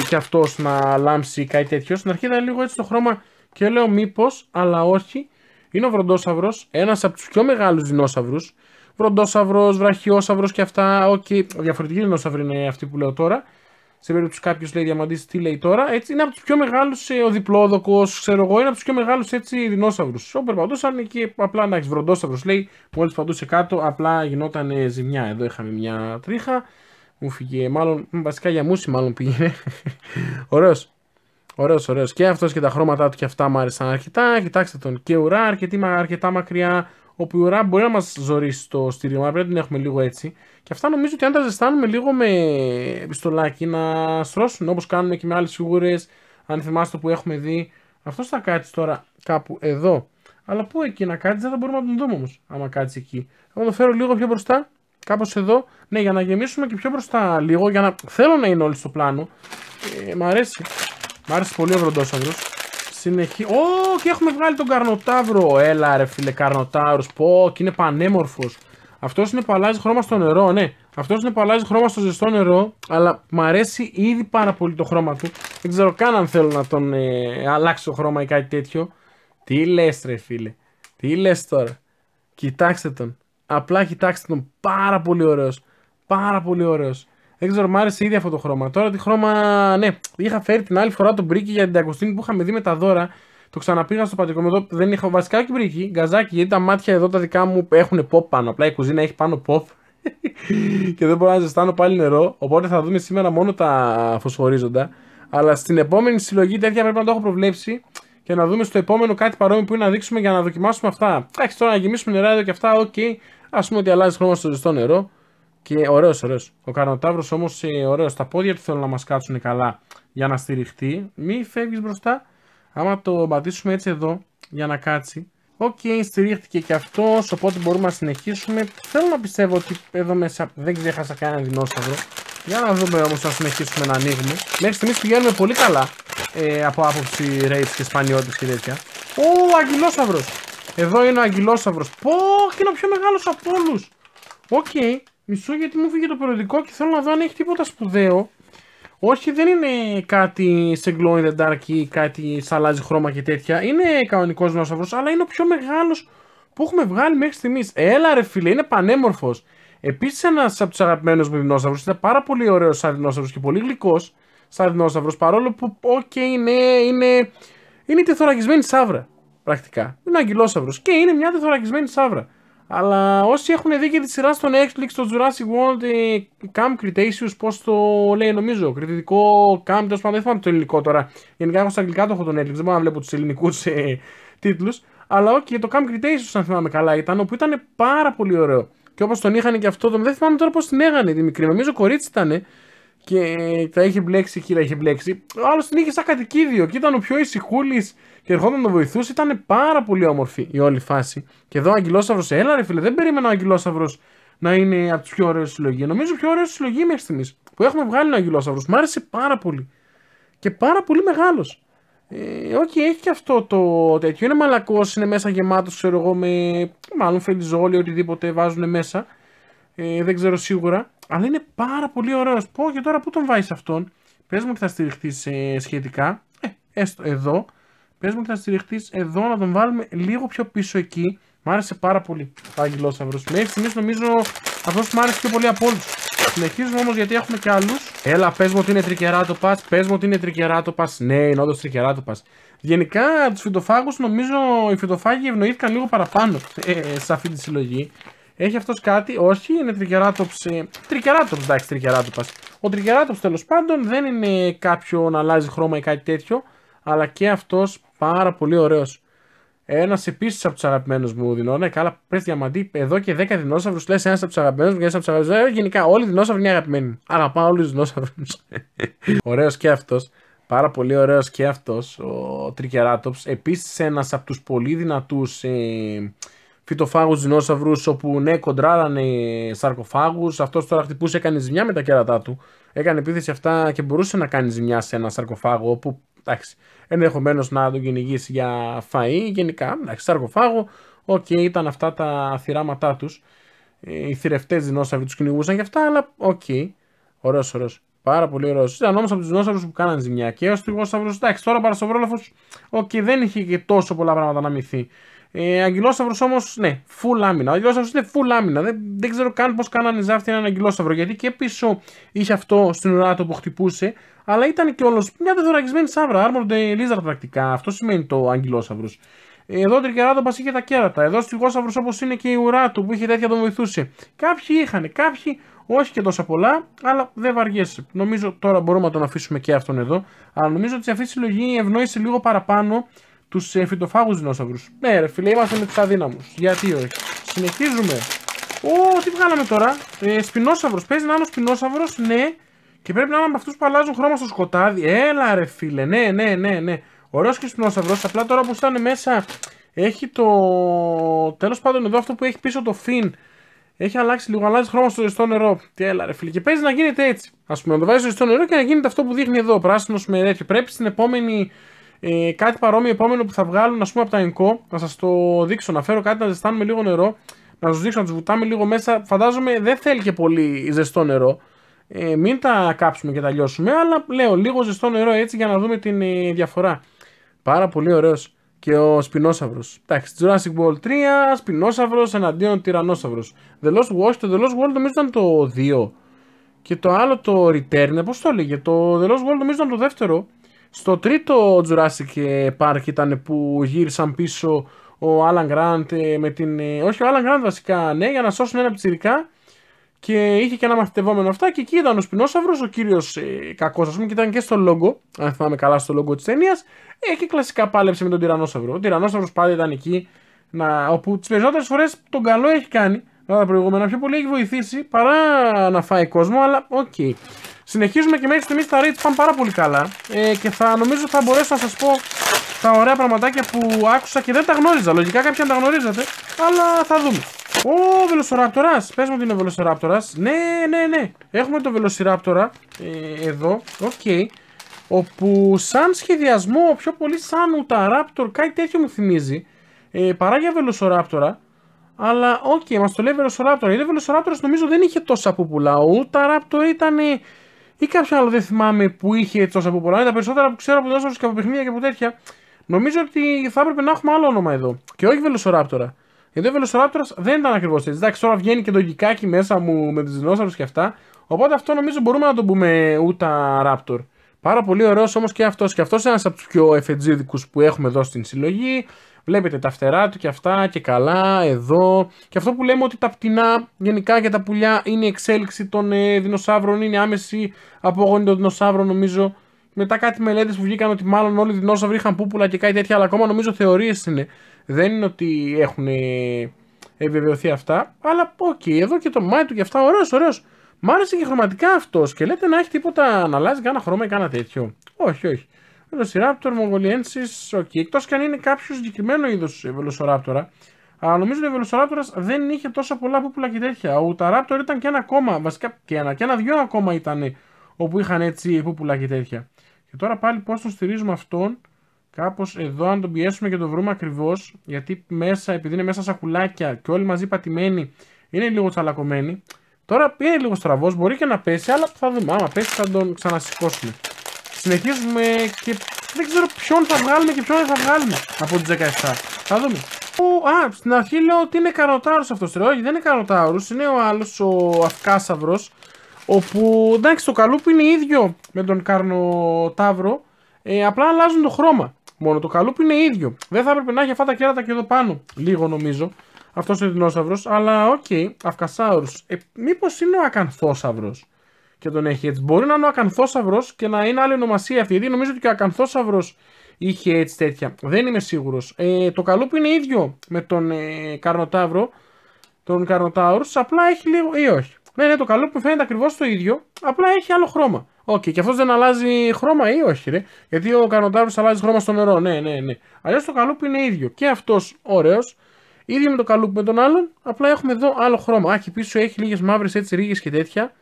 A: κι αυτός να λάμψει κάτι τέτοιο. Στην αρχή ήταν λίγο έτσι το χρώμα και λέω μήπως, αλλά όχι. Είναι ο βροντόσαυρος. Ένας από τους πιο μεγάλους δεινόσαυρους βροντόσαυρος, βραχιόσαυρος και αυτά. Οκ, okay. διαφορετική δεινόσαυρη είναι αυτή που λέω τώρα. Σε περίπτωση κάποιος λέει διαμαντή, τι λέει τώρα. Έτσι, είναι από τους πιο μεγάλους, ε, ο διπλόδοκος, ξέρω εγώ, είναι από τους πιο μεγάλους έτσι δεινόσαυρους. Όπου περπατούσαν και απλά να έχει βροντόσαυρος, λέει, μόλις πατούσε κάτω, απλά γινόταν ε, ζημιά. Εδώ είχαμε μια τρίχα. Μου φύγε, μάλλον, βασικά για μουσι, μάλλον πήγαινε. Ωραίος. Ωραίος, ωραίος. Και αυτός και τα χρώματά του και αυτά μου άρεσαν αρκετά. Κοιτάξτε τον και ουρά, αρκετή, αρκετά μακριά όπου η ουρά μπορεί να μας ζωρίσει το στήριγμα, πρέπει να την έχουμε λίγο έτσι. Και αυτά νομίζω ότι αν τα ζεστάνουμε λίγο με πιστολάκι να στρώσουν όπως κάνουμε και με άλλες φιγούρες, αν θυμάστε που έχουμε δει. Αυτό θα κάτσει τώρα κάπου εδώ. Αλλά πού εκεί να κάτσει, δεν θα μπορούμε να τον δούμε όμως. Άμα κάτσει εκεί. Εγώ το φέρω λίγο πιο μπροστά, κάπως εδώ. Ναι, για να γεμίσουμε και πιο μπροστά λίγο, για να θέλω να είναι όλοι στο πλάνο. Ε, μ' αρέσει. Μ' άρεσε πολύ ο Βροντόσαυρος. Συνεχί... Ω, και έχουμε βγάλει τον Καρνοτάβρο. Έλα ρε φίλε, Καρνοτάβρος. Πω, και είναι πανέμορφος. Αυτός είναι παλάζει χρώμα στο νερό, ναι. Αυτός είναι παλάζει χρώμα στο ζεστό νερό, αλλά μου αρέσει ήδη πάρα πολύ το χρώμα του. Δεν ξέρω καν αν θέλω να τον ε, αλλάξω χρώμα ή κάτι τέτοιο. Τι λες ρε φίλε. Τι λες τώρα. Κοιτάξτε τον. Απλά κοιτάξτε τον. Πάρα πολύ ωραίος. Πάρα πολύ ωραίος. Δεν ξέρω, μου άρεσε ήδη αυτό το χρώμα. Τώρα τη χρώμα, ναι, είχα φέρει την άλλη φορά τον Μπρίκι για την Αγκοστίνη που είχαμε δει με τα δώρα. Το ξαναπήγα στο πατρικό μου Δεν είχα βασικά και μπρίκι, γκαζάκι, γιατί τα μάτια εδώ τα δικά μου έχουν pop πάνω. Απλά η κουζίνα έχει πάνω pop. και δεν μπορώ να ζεστάνω πάλι νερό. Οπότε θα δούμε σήμερα μόνο τα φωσφορίζοντα. Αλλά στην επόμενη συλλογή τέτοια πρέπει να το έχω προβλέψει και να δούμε στο επόμενο κάτι παρόμοιο που είναι να δείξουμε για να δοκιμάσουμε αυτά. Εντάξει, τώρα να γεμίσουμε νερά εδώ και αυτά, οκ. Okay. Ας πούμε ότι αλλάζει χρώμα στο ζεστό νερό. Και ωραίος, ωραίος. Ο Καρνοτάβρο όμως ε, ωραίος. Τα πόδια του θέλουν να μας κάτσουν καλά για να στηριχτεί. Μη φεύγεις μπροστά. Άμα το πατήσουμε έτσι εδώ για να κάτσει. Οκ, okay, στηρίχτηκε και αυτός. Οπότε μπορούμε να συνεχίσουμε. Θέλω να πιστεύω ότι εδώ μέσα δεν ξέχασα κανένα δεινόσαυρο. Για να δούμε όμως να συνεχίσουμε να ανοίγουμε. Μέχρι στιγμής πηγαίνουμε πολύ καλά ε, από άποψη rates και σπανιότητε και τέτοια. Ο Αγγυλόσαυρος! Εδώ είναι ο Αγγυλόσαυρος. Πω, είναι ο πιο μεγάλος από όλους. Οκ. Okay. Μισό γιατί μου φύγει το περιοδικό και θέλω να δω αν έχει τίποτα σπουδαίο. Όχι, δεν είναι κάτι σε glow in the dark ή κάτι σε αλλάζει χρώμα και τέτοια. Είναι κανονικός δεινόσαυρος, αλλά είναι ο πιο μεγάλος που έχουμε βγάλει μέχρι στιγμής. Έλα, ρε φίλε, είναι πανέμορφος. Επίσης, ένας από τους αγαπημένους μου δεινόσαυρους Είναι πάρα πολύ ωραίος σαν δεινόσαυρος και πολύ γλυκός σαν δεινόσαυρος. Παρόλο που, οκ, είναι, είναι, είναι τεθωρακισμένη σαύρα. Πρακτικά. Είναι αγγυλόσαυρος και είναι μια τεθωρακισμένη σαύρα. Αλλά όσοι έχουν δει και τη σειρά στο Netflix, το Jurassic World ε, Camp Cretaceous, πώς το λέει νομίζω, κριτικό Camp, τέλος πάντων δεν θυμάμαι το ελληνικό τώρα. Γενικά έχω στα αγγλικά το έχω το Netflix, δεν μπορώ να βλέπω τους ελληνικούς ε, τίτλους. Αλλά όχι, okay, το Camp Cretaceous, αν θυμάμαι καλά, ήταν, όπου ήταν πάρα πολύ ωραίο. Και όπως τον είχαν και αυτό, δεν θυμάμαι τώρα πώς την έγανε τη μικρή, νομίζω κορίτσι ήταν και τα είχε μπλέξει εκεί, τα είχε μπλέξει. Ο άλλος την είχε σαν κατοικίδιο και ήταν ο πιο ησυχούλης και ερχόταν να βοηθούσε. Ήταν πάρα πολύ όμορφη η όλη φάση. Και εδώ ο Αγγελόσαυρος, έλα ρε φίλε, δεν περίμενα ο Αγγελόσαυρος να είναι από τις πιο ωραίες συλλογέ. Νομίζω πιο ωραίες συλλογή μέχρι στιγμής που έχουμε βγάλει ο Αγγελόσαυρος. Μ' άρεσε πάρα πολύ. Και πάρα πολύ μεγάλος. Ε, όχι, έχει και αυτό το τέτοιο. Είναι μαλακός, είναι μέσα γεμάτος, ξέρω εγώ, με μάλλον φελιζόλι, οτιδήποτε βάζουν μέσα. Ε, δεν ξέρω σίγουρα. Αλλά είναι πάρα πολύ ωραίος. Πω και τώρα πού τον βάζεις αυτόν. Πες μου και θα στηριχθεί ε, σχετικά. Ε, έστω εδώ. Πες μου και θα στηριχθεί εδώ να τον βάλουμε λίγο πιο πίσω εκεί. Μ' άρεσε πάρα πολύ ο Σαββρό. Μέχρι στιγμής νομίζω αυτό μου άρεσε πιο πολύ από όλους. Συνεχίζουμε όμως γιατί έχουμε και άλλους. Έλα, πες μου ότι είναι τρικεράτοπας. Πες μου ότι είναι τρικεράτοπας. Ναι, είναι όντως τρικεράτοπας. Γενικά τους φυτοφάγους νομίζω οι φυτοφάγοι ευνοήθηκαν λίγο παραπάνω ε, σε αυτή τη συλλογή. Έχει αυτός κάτι, όχι, είναι τρικεράτοψ. Τρικεράτοψ, εντάξει, τρικεράτοπα. Ο τρικεράτοψ τέλος πάντων δεν είναι κάποιο να αλλάζει χρώμα ή κάτι τέτοιο, αλλά και αυτός πάρα πολύ ωραίος. Ένας επίσης από τους αγαπημένους μου δεινώνε, ναι, καλά, πες διαμαντή, εδώ και 10 δεινόσαυρους λες ένας από τους αγαπημένους μου και ένας από τους αγαπημένους. Ε, γενικά, όλοι οι δεινόσαυροι είναι αγαπημένοι. Αγαπάω όλου του δεινόσαυρου. ωραίος και αυτός. Πάρα πολύ ωραίος και αυτός ο Τρικεράτοψ. Επίσης, ένας από τους πολύ δυνατούς ε, φυτοφάγους δεινόσαυρους, όπου ναι, κοντράρανε σαρκοφάγους. Αυτός τώρα χτυπούσε, έκανε ζημιά με τα κέρατά του. Έκανε επίθεση αυτά και μπορούσε να κάνει ζημιά σε ένα σαρκοφάγο, όπου ενδεχομένως να τον κυνηγήσει για φαΐ γενικά. Εντάξει, σαρκοφάγο, οκ, okay, ήταν αυτά τα θυράματά τους. Ε, οι θηρευτές δεινόσαυροι τους κυνηγούσαν για αυτά, αλλά οκ. Okay. Ωραίος, ωραίος. Πάρα πολύ ωραίος. Ήταν όμως από τους δεινόσαυρους που κάναν ζημιά. Και ο του εντάξει, τώρα ο Παρασοβρόλαφος, οκ, okay, δεν είχε και τόσο πολλά πράγματα να μυθεί. Ε, όμως, ναι, full άμυνα. Ο αγγελόσαυρο είναι full άμυνα. Δεν, δεν ξέρω καν πώς κάνανε ζάφτη έναν αγγελόσαυρο. Γιατί και πίσω είχε αυτό στην ουρά του που χτυπούσε, αλλά ήταν και όλος μια δεδοραγισμένη σάβρα. Armored ε, Lizard πρακτικά. Αυτό σημαίνει το αγγελόσαυρο. Ε, εδώ ο Τρικεράτοπας είχε τα κέρατα. Εδώ ο Στιγόσαυρο όπως είναι και η ουρά του που είχε τέτοια τον βοηθούσε. Κάποιοι είχαν, κάποιοι όχι και τόσα πολλά, αλλά δεν βαριέσαι. Νομίζω τώρα μπορούμε να τον αφήσουμε και αυτόν εδώ. Αλλά νομίζω ότι σε αυτή τη συλλογή ευνόησε λίγο παραπάνω τους ε, φυτοφάγους δεινόσαυρους. Ναι, ρε φίλε, είμαστε με τους αδύναμους. Γιατί όχι. Συνεχίζουμε. Ω, τι βγάλαμε τώρα. Ε, σπινόσαυρος. Παίζει να είναι ο σπινόσαυρος, ναι. Και πρέπει να είναι από αυτούς που αλλάζουν χρώμα στο σκοτάδι. Έλα, ρε φίλε, ναι, ναι, ναι. ναι. Ωραίος και σπινόσαυρος. Απλά τώρα που ήταν μέσα έχει το. Τέλος πάντων, εδώ αυτό που έχει πίσω το φιν. Έχει αλλάξει λίγο, αλλάζει χρώμα στο ζεστό νερό. Τι έλα, ρε φίλε. Και παίζει να γίνεται έτσι. Ας πούμε, να το βάζεις στο ζεστό νερό και να γίνεται αυτό που δείχνει εδώ. Πράσινος με Πρέπει στην επόμενη ε, κάτι παρόμοιο επόμενο που θα βγάλουν, ας πούμε, από τα ΕΝΚΟ, να σας το δείξω. Να φέρω κάτι να ζεστάνουμε λίγο νερό, να τους δείξω να τους βουτάμε λίγο μέσα. Φαντάζομαι δεν θέλει και πολύ ζεστό νερό. Ε, μην τα κάψουμε και τα λιώσουμε, αλλά λέω λίγο ζεστό νερό έτσι για να δούμε την ε, διαφορά. Πάρα πολύ ωραίος. Και ο Σπινόσαυρος. Εντάξει, Jurassic World 3, Σπινόσαυρος εναντίον Τυρανόσαυρος. The Lost Watch, το The Lost World νομίζω ήταν το 2. Και το άλλο το Return, ε, πώς το έλεγε, το The Lost World νομίζω ήταν το δεύτερο. Στο τρίτο Jurassic Park ήταν που γύρισαν πίσω ο Alan Grant ε, με την... Ε, όχι, ο Alan Grant βασικά, ναι, για να σώσουν ένα πιτσιρικά και είχε και ένα μαθητευόμενο αυτά και εκεί ήταν ο Σπινόσαυρος, ο κύριος ε, κακός ας πούμε και ήταν και στο λόγο, αν θυμάμαι καλά στο λόγο της ταινίας ε, και κλασικά πάλεψε με τον Τυρανόσαυρο. Ο Τυρανόσαυρος πάλι ήταν εκεί να, όπου τις περισσότερες φορές τον καλό έχει κάνει τα προηγούμενα, πιο πολύ έχει βοηθήσει παρά να φάει κόσμο, αλλά οκ. Συνεχίζουμε και μέχρι στιγμής τα rates πάνε πάρα πολύ καλά ε, και θα νομίζω θα μπορέσω να σας πω τα ωραία πραγματάκια που άκουσα και δεν τα γνώριζα. Λογικά κάποια να τα γνωρίζετε, αλλά θα δούμε. Ο βελοσοραπτοράς. Πες μου ότι είναι ο βελοσοραπτοράς. Ναι, ναι, ναι. Έχουμε τον Βελοσιράπτορα ε, εδώ. Οκ. Okay. Όπου σαν σχεδιασμό, πιο πολύ σαν ουταράπτορ, κάτι τέτοιο μου θυμίζει. Ε, παρά για βελοσοράπτορα. Αλλά οκ, okay, μας το λέει Velociraptor. Γιατί ο Velociraptor νομίζω δεν είχε τόσα πουπουλά. Ο Raptor ήταν. ή κάποιο άλλο δεν θυμάμαι που είχε τόσα πουπουλά. Τα περισσότερα που ξέρω από δώσαμε και από παιχνίδια και από τέτοια. Νομίζω ότι θα έπρεπε να έχουμε άλλο όνομα εδώ. Και όχι Velociraptor. Γιατί ο Velociraptor δεν ήταν ακριβώς έτσι. Εντάξει, τώρα βγαίνει και το γκικάκι μέσα μου με τους δεινόσαυρους και αυτά. Οπότε αυτό νομίζω μπορούμε να το πούμε ούτα Raptor. Πάρα πολύ ωραίος όμως και αυτός. Και αυτός είναι ένας από τους πιο εφετζίδικους που έχουμε εδώ στην συλλογή. Βλέπετε τα φτερά του και αυτά και καλά εδώ. Και αυτό που λέμε ότι τα πτηνά γενικά για τα πουλιά είναι η εξέλιξη των ε, δεινοσαύρων, είναι άμεση απόγονη των δεινοσαύρων νομίζω. Μετά κάτι μελέτες που βγήκαν ότι μάλλον όλοι οι δεινόσαυροι είχαν πούπουλα και κάτι τέτοια, αλλά ακόμα νομίζω θεωρίες είναι. Δεν είναι ότι έχουν ε, επιβεβαιωθεί αυτά. Αλλά οκ, εδώ και το μάτι του και αυτά, ωραίος, ωραίος. Μ' άρεσε και χρωματικά αυτό. Και λέτε να έχει τίποτα να αλλάζει κανένα χρώμα ή κανένα τέτοιο. Όχι, όχι. Μογγολιένσης, οκ. Οκ. Εκτός και αν είναι κάποιο συγκεκριμένο είδος βελοσιράπτορα. Αλλά νομίζω ότι ο βελοσοράπτορας δεν είχε τόσο πολλά πούπουλα και τέτοια. Ο Ουταράπτορ ήταν και ένα ακόμα, βασικά και ένα, και ένα δυο ακόμα ήταν ε, όπου είχαν έτσι πούπουλα και τέτοια. Και τώρα πάλι πώς τον στηρίζουμε αυτόν. Κάπως εδώ, αν τον πιέσουμε και τον βρούμε ακριβώς, γιατί μέσα, επειδή είναι μέσα σακουλάκια και όλοι μαζί πατημένοι, είναι λίγο τσαλακωμένοι. Τώρα είναι λίγο στραβός, μπορεί και να πέσει, αλλά θα δούμε. Άμα πέσει, θα τον ξανασηκώσουμε συνεχίζουμε και δεν ξέρω ποιον θα βγάλουμε και ποιον δεν θα βγάλουμε από τις 17. Θα δούμε. Ο, α, στην αρχή λέω ότι είναι καροτάρος αυτός, Ρε, όχι, δεν είναι καροτάρος. είναι ο άλλος ο Αφκάσαυρο. Όπου, εντάξει, το καλούπι είναι ίδιο με τον Καρνοτάβρο, ε, απλά αλλάζουν το χρώμα. Μόνο το καλούπι είναι ίδιο. Δεν θα έπρεπε να έχει αυτά τα κέρατα και εδώ πάνω. Λίγο νομίζω. Αυτός είναι ο δεινόσαυρος. Αλλά οκ, okay, Αυκασάουρο. Ε, Μήπως είναι ο Ακανθόσαυρος και τον έχει Μπορεί να είναι ο Ακανθόσαυρο και να είναι άλλη ονομασία αυτή. Γιατί νομίζω ότι και ο Ακανθόσαυρο είχε έτσι τέτοια. Δεν είμαι σίγουρος. Ε, το καλούπι είναι ίδιο με τον ε, Καρνοτάβρο, τον καρνοταύρο απλά έχει λίγο. ή όχι. Ναι, ναι, το καλούπι φαίνεται ακριβώς το ίδιο, απλά έχει άλλο χρώμα. Οκ, okay, και αυτός δεν αλλάζει χρώμα ή όχι, ρε. Γιατί ο Καρνοτάβρο αλλάζει χρώμα στο νερό. Ναι, ναι, ναι. Αλλιώς το καλούπι είναι ίδιο. Και αυτός ωραίος. Ίδιο με το καλούπι με τον άλλον, απλά έχουμε εδώ άλλο χρώμα. Αχ, πίσω έχει λίγες μαύρες έτσι ρίγες και τέτοια.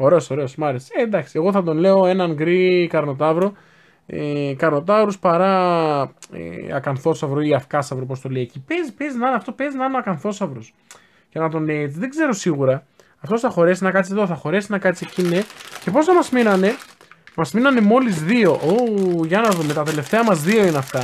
A: Ωραίο, ωραίο, μ' άρεσε. Ε, εντάξει, εγώ θα τον λέω έναν γκρι καρνοτάβρο. Ε, παρά ε, ακανθόσαυρο ή αυκάσαυρο, όπω το λέει εκεί. Παίζει, παίζει να είναι αυτό, παίζει να είναι ο ακανθόσαυρο. Και να τον έτσι, ε, δεν ξέρω σίγουρα. Αυτός θα χωρέσει να κάτσει εδώ, θα χωρέσει να κάτσει εκεί, ναι. Και θα μας μείνανε, μας μείνανε μόλις δύο. Ου, για να δούμε, τα τελευταία μας δύο είναι αυτά.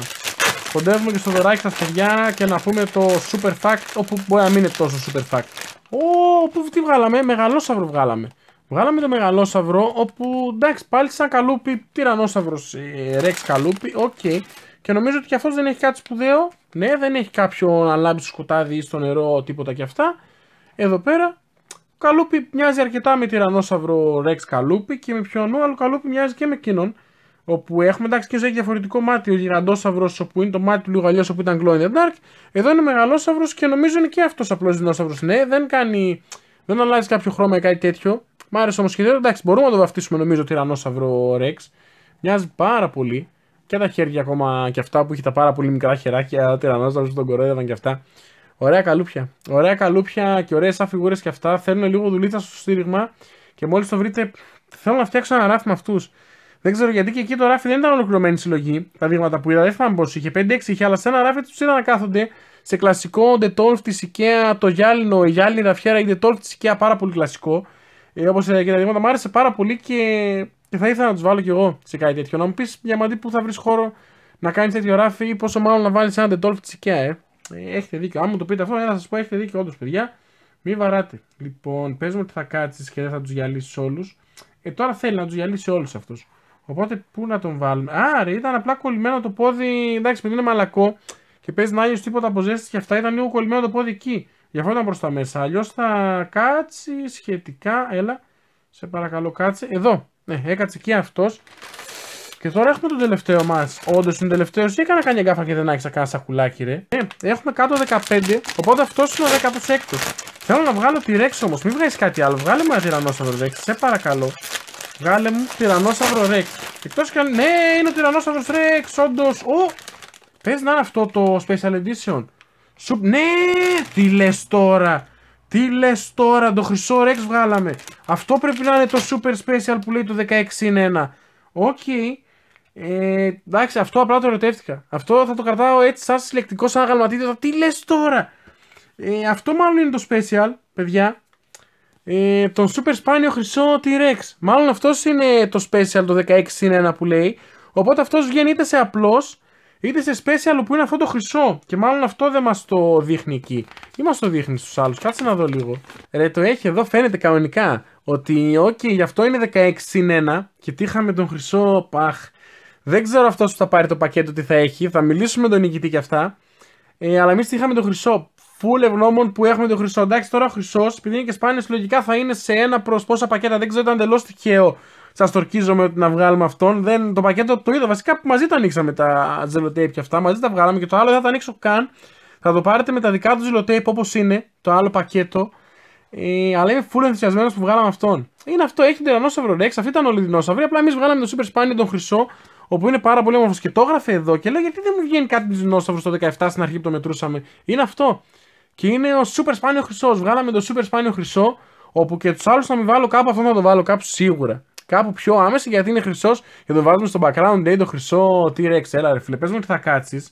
A: Κοντεύουμε και στο δωράκι στα παιδιά, και να πούμε το super fact, όπου μπορεί να μην είναι τόσο super fact. Ω, πού τι βγάλαμε, μεγαλόσαυρο βγάλαμε. Βγάλαμε το μεγαλόσαυρο, όπου εντάξει πάλι σαν καλούπι, τυρανόσαυρος, ε, ρεξ καλούπι, οκ. Okay. Και νομίζω ότι και αυτός δεν έχει κάτι σπουδαίο. Ναι, δεν έχει κάποιο να λάμψει σκοτάδι ή στο νερό, τίποτα κι αυτά. Εδώ πέρα, καλούπι μοιάζει αρκετά με τυρανόσαυρο ρεξ καλούπι και με ποιον άλλο καλούπι μοιάζει και με εκείνον. Όπου έχουμε εντάξει και έχει διαφορετικό μάτι, ο γιγαντόσαυρος όπου είναι το μάτι του λίγο αλλιώ όπου ήταν Glow in the Dark. Εδώ είναι ο μεγαλόσαυρος και νομίζω είναι και αυτός απλός δεινόσαυρος. Ναι, δεν κάνει. Δεν αλλάζει κάποιο χρώμα ή κάτι τέτοιο. Μ' άρεσε όμως και Εντάξει, μπορούμε να το βαφτίσουμε νομίζω τυρανόσαυρο Ρεξ. Μοιάζει πάρα πολύ. Και τα χέρια ακόμα και αυτά που είχε τα πάρα πολύ μικρά χεράκια. Τυρανόσαυρος τον κοροϊδεύαν και αυτά. Ωραία καλούπια. Ωραία καλούπια και ωραίες σαν φιγούρες και αυτά. Θέλουν λίγο δουλίτσα στο στήριγμα. Και μόλις το βρείτε, θέλω να φτιάξω ένα ράφι με αυτούς. Δεν ξέρω γιατί και εκεί το ράφι δεν ήταν ολοκληρωμένη συλλογή. Τα δείγματα που είδα δεν θυμαμαι πόσοι είχε. 5-6 είχε, αλλά σε ένα ράφι τους είδα να κάθονται σε κλασικό Tolf της IKEA, το γυάλινο, η γυάλινη ραφιέρα, η Tolf της IKEA, πάρα πολύ κλασικό. Ε, Όπως ε, και τα δείγματα, μου άρεσε πάρα πολύ και, και θα ήθελα να τους βάλω κι εγώ σε κάτι τέτοιο. Να μου πεις μαντί που θα βρεις χώρο να κάνεις τέτοιο ράφι ή πόσο μάλλον να βάλεις ένα τεντόλφι τη IKEA. Ε. Έχετε δίκιο. Αν μου το πείτε αυτό, θα σας πω έχετε δίκιο, όντως παιδιά. Μη βαράτε. Λοιπόν, παίζουμε ότι θα κάτσεις και δεν θα τους γυαλίσεις όλους. Ε, τώρα θέλει να τους γυαλίσει όλους αυτούς. Οπότε πού να τον βάλουμε. Άρα ήταν απλά κολλημένο το πόδι. Εντάξει, παιδί είναι μαλακό και παίζει να άγιο τίποτα από ζέστη και αυτά, ήταν λίγο κολλημένο το πόδι εκεί αυτό ήταν προς τα μέσα. Αλλιώς θα κάτσει σχετικά. Έλα, σε παρακαλώ κάτσε. Εδώ. Ναι, έκατσε και αυτός. Και τώρα έχουμε τον τελευταίο μας. Όντως είναι τελευταίος. Ή κανένα κάνει και δεν έχει κανένα σακουλάκι, ρε. Ε, έχουμε κάτω 15, οπότε αυτός είναι ο 16ο. Θέλω να βγάλω τη T-Rex όμως. Μην βγάζεις κάτι άλλο. Βγάλε μου ένα τυρανόσαυρο ρέξη. σε παρακαλώ. Βγάλε μου τυρανόσαυρο rex Εκτός και αν. Ναι, είναι ο τυρανόσαυρος rex όντως. Ο! Πες να είναι αυτό το Special Edition. Ναι, τι λες τώρα. Τι λες τώρα, το χρυσό ρεξ βγάλαμε. Αυτό πρέπει να είναι το super special που λέει το 16 1 Οκ. Ε, εντάξει, αυτό απλά το ερωτεύτηκα. Αυτό θα το κρατάω έτσι σαν συλλεκτικό, σαν αγαλματίδιο. Τι λες τώρα. Ε, αυτό μάλλον είναι το special, παιδιά. Ε, τον super σπάνιο χρυσό T-Rex. Μάλλον αυτός είναι το special το 16 1 που λέει. Οπότε αυτός βγαίνει είτε σε απλός Είτε σε special που είναι αυτό το χρυσό. Και μάλλον αυτό δεν μας το δείχνει εκεί. Ή μας το δείχνει στους άλλους. Κάτσε να δω λίγο. Ρε, το έχει εδώ, φαίνεται κανονικά. Ότι, οκ, γι' αυτό είναι 16 συν 1. Και τύχαμε τον χρυσό. Παχ. Δεν ξέρω αυτός που θα πάρει το πακέτο τι θα έχει. Θα μιλήσουμε με τον νικητή και αυτά. Ε, αλλά εμείς τύχαμε τον χρυσό. Φουλ ευγνώμων που έχουμε τον χρυσό. Εντάξει, τώρα ο χρυσός, επειδή είναι και σπάνιος, λογικά θα είναι σε ένα προς πόσα πακέτα. Δεν ξέρω, ήταν εντελώς τυχαίο σας τορκίζομαι ότι να βγάλουμε αυτόν. Δεν, το πακέτο το είδα βασικά που μαζί τα ανοίξαμε τα ζελοτέιπ και αυτά. Μαζί τα βγάλαμε και το άλλο δεν θα τα ανοίξω καν. Θα το πάρετε με τα δικά του ζελοτέιπ όπως είναι το άλλο πακέτο. Ε, αλλά είμαι full ενθουσιασμένος που βγάλαμε αυτόν. Είναι αυτό, έχει τον Τυρανόσαυρο Ρέξ, αυτή ήταν όλη η δεινόσαυρη. Απλά εμείς βγάλαμε το Super Spaniel τον χρυσό, όπου είναι πάρα πολύ όμορφος και το έγραφε εδώ και λέω γιατί δεν μου βγαίνει κάτι δεινόσαυρο το 17 στην αρχή που το μετρούσαμε. Είναι αυτό. Και είναι ο Super Spaniel χρυσός. Βγάλαμε το Super Spaniel χρυσό, όπου και τους άλλους θα μην βάλω κάπου, αυτό να το βάλω κάπου σίγουρα κάπου πιο άμεση γιατί είναι χρυσός και το βάζουμε στο background λέει το χρυσό T-Rex. Έλα, ρε φίλε, πες μου ότι θα κάτσεις.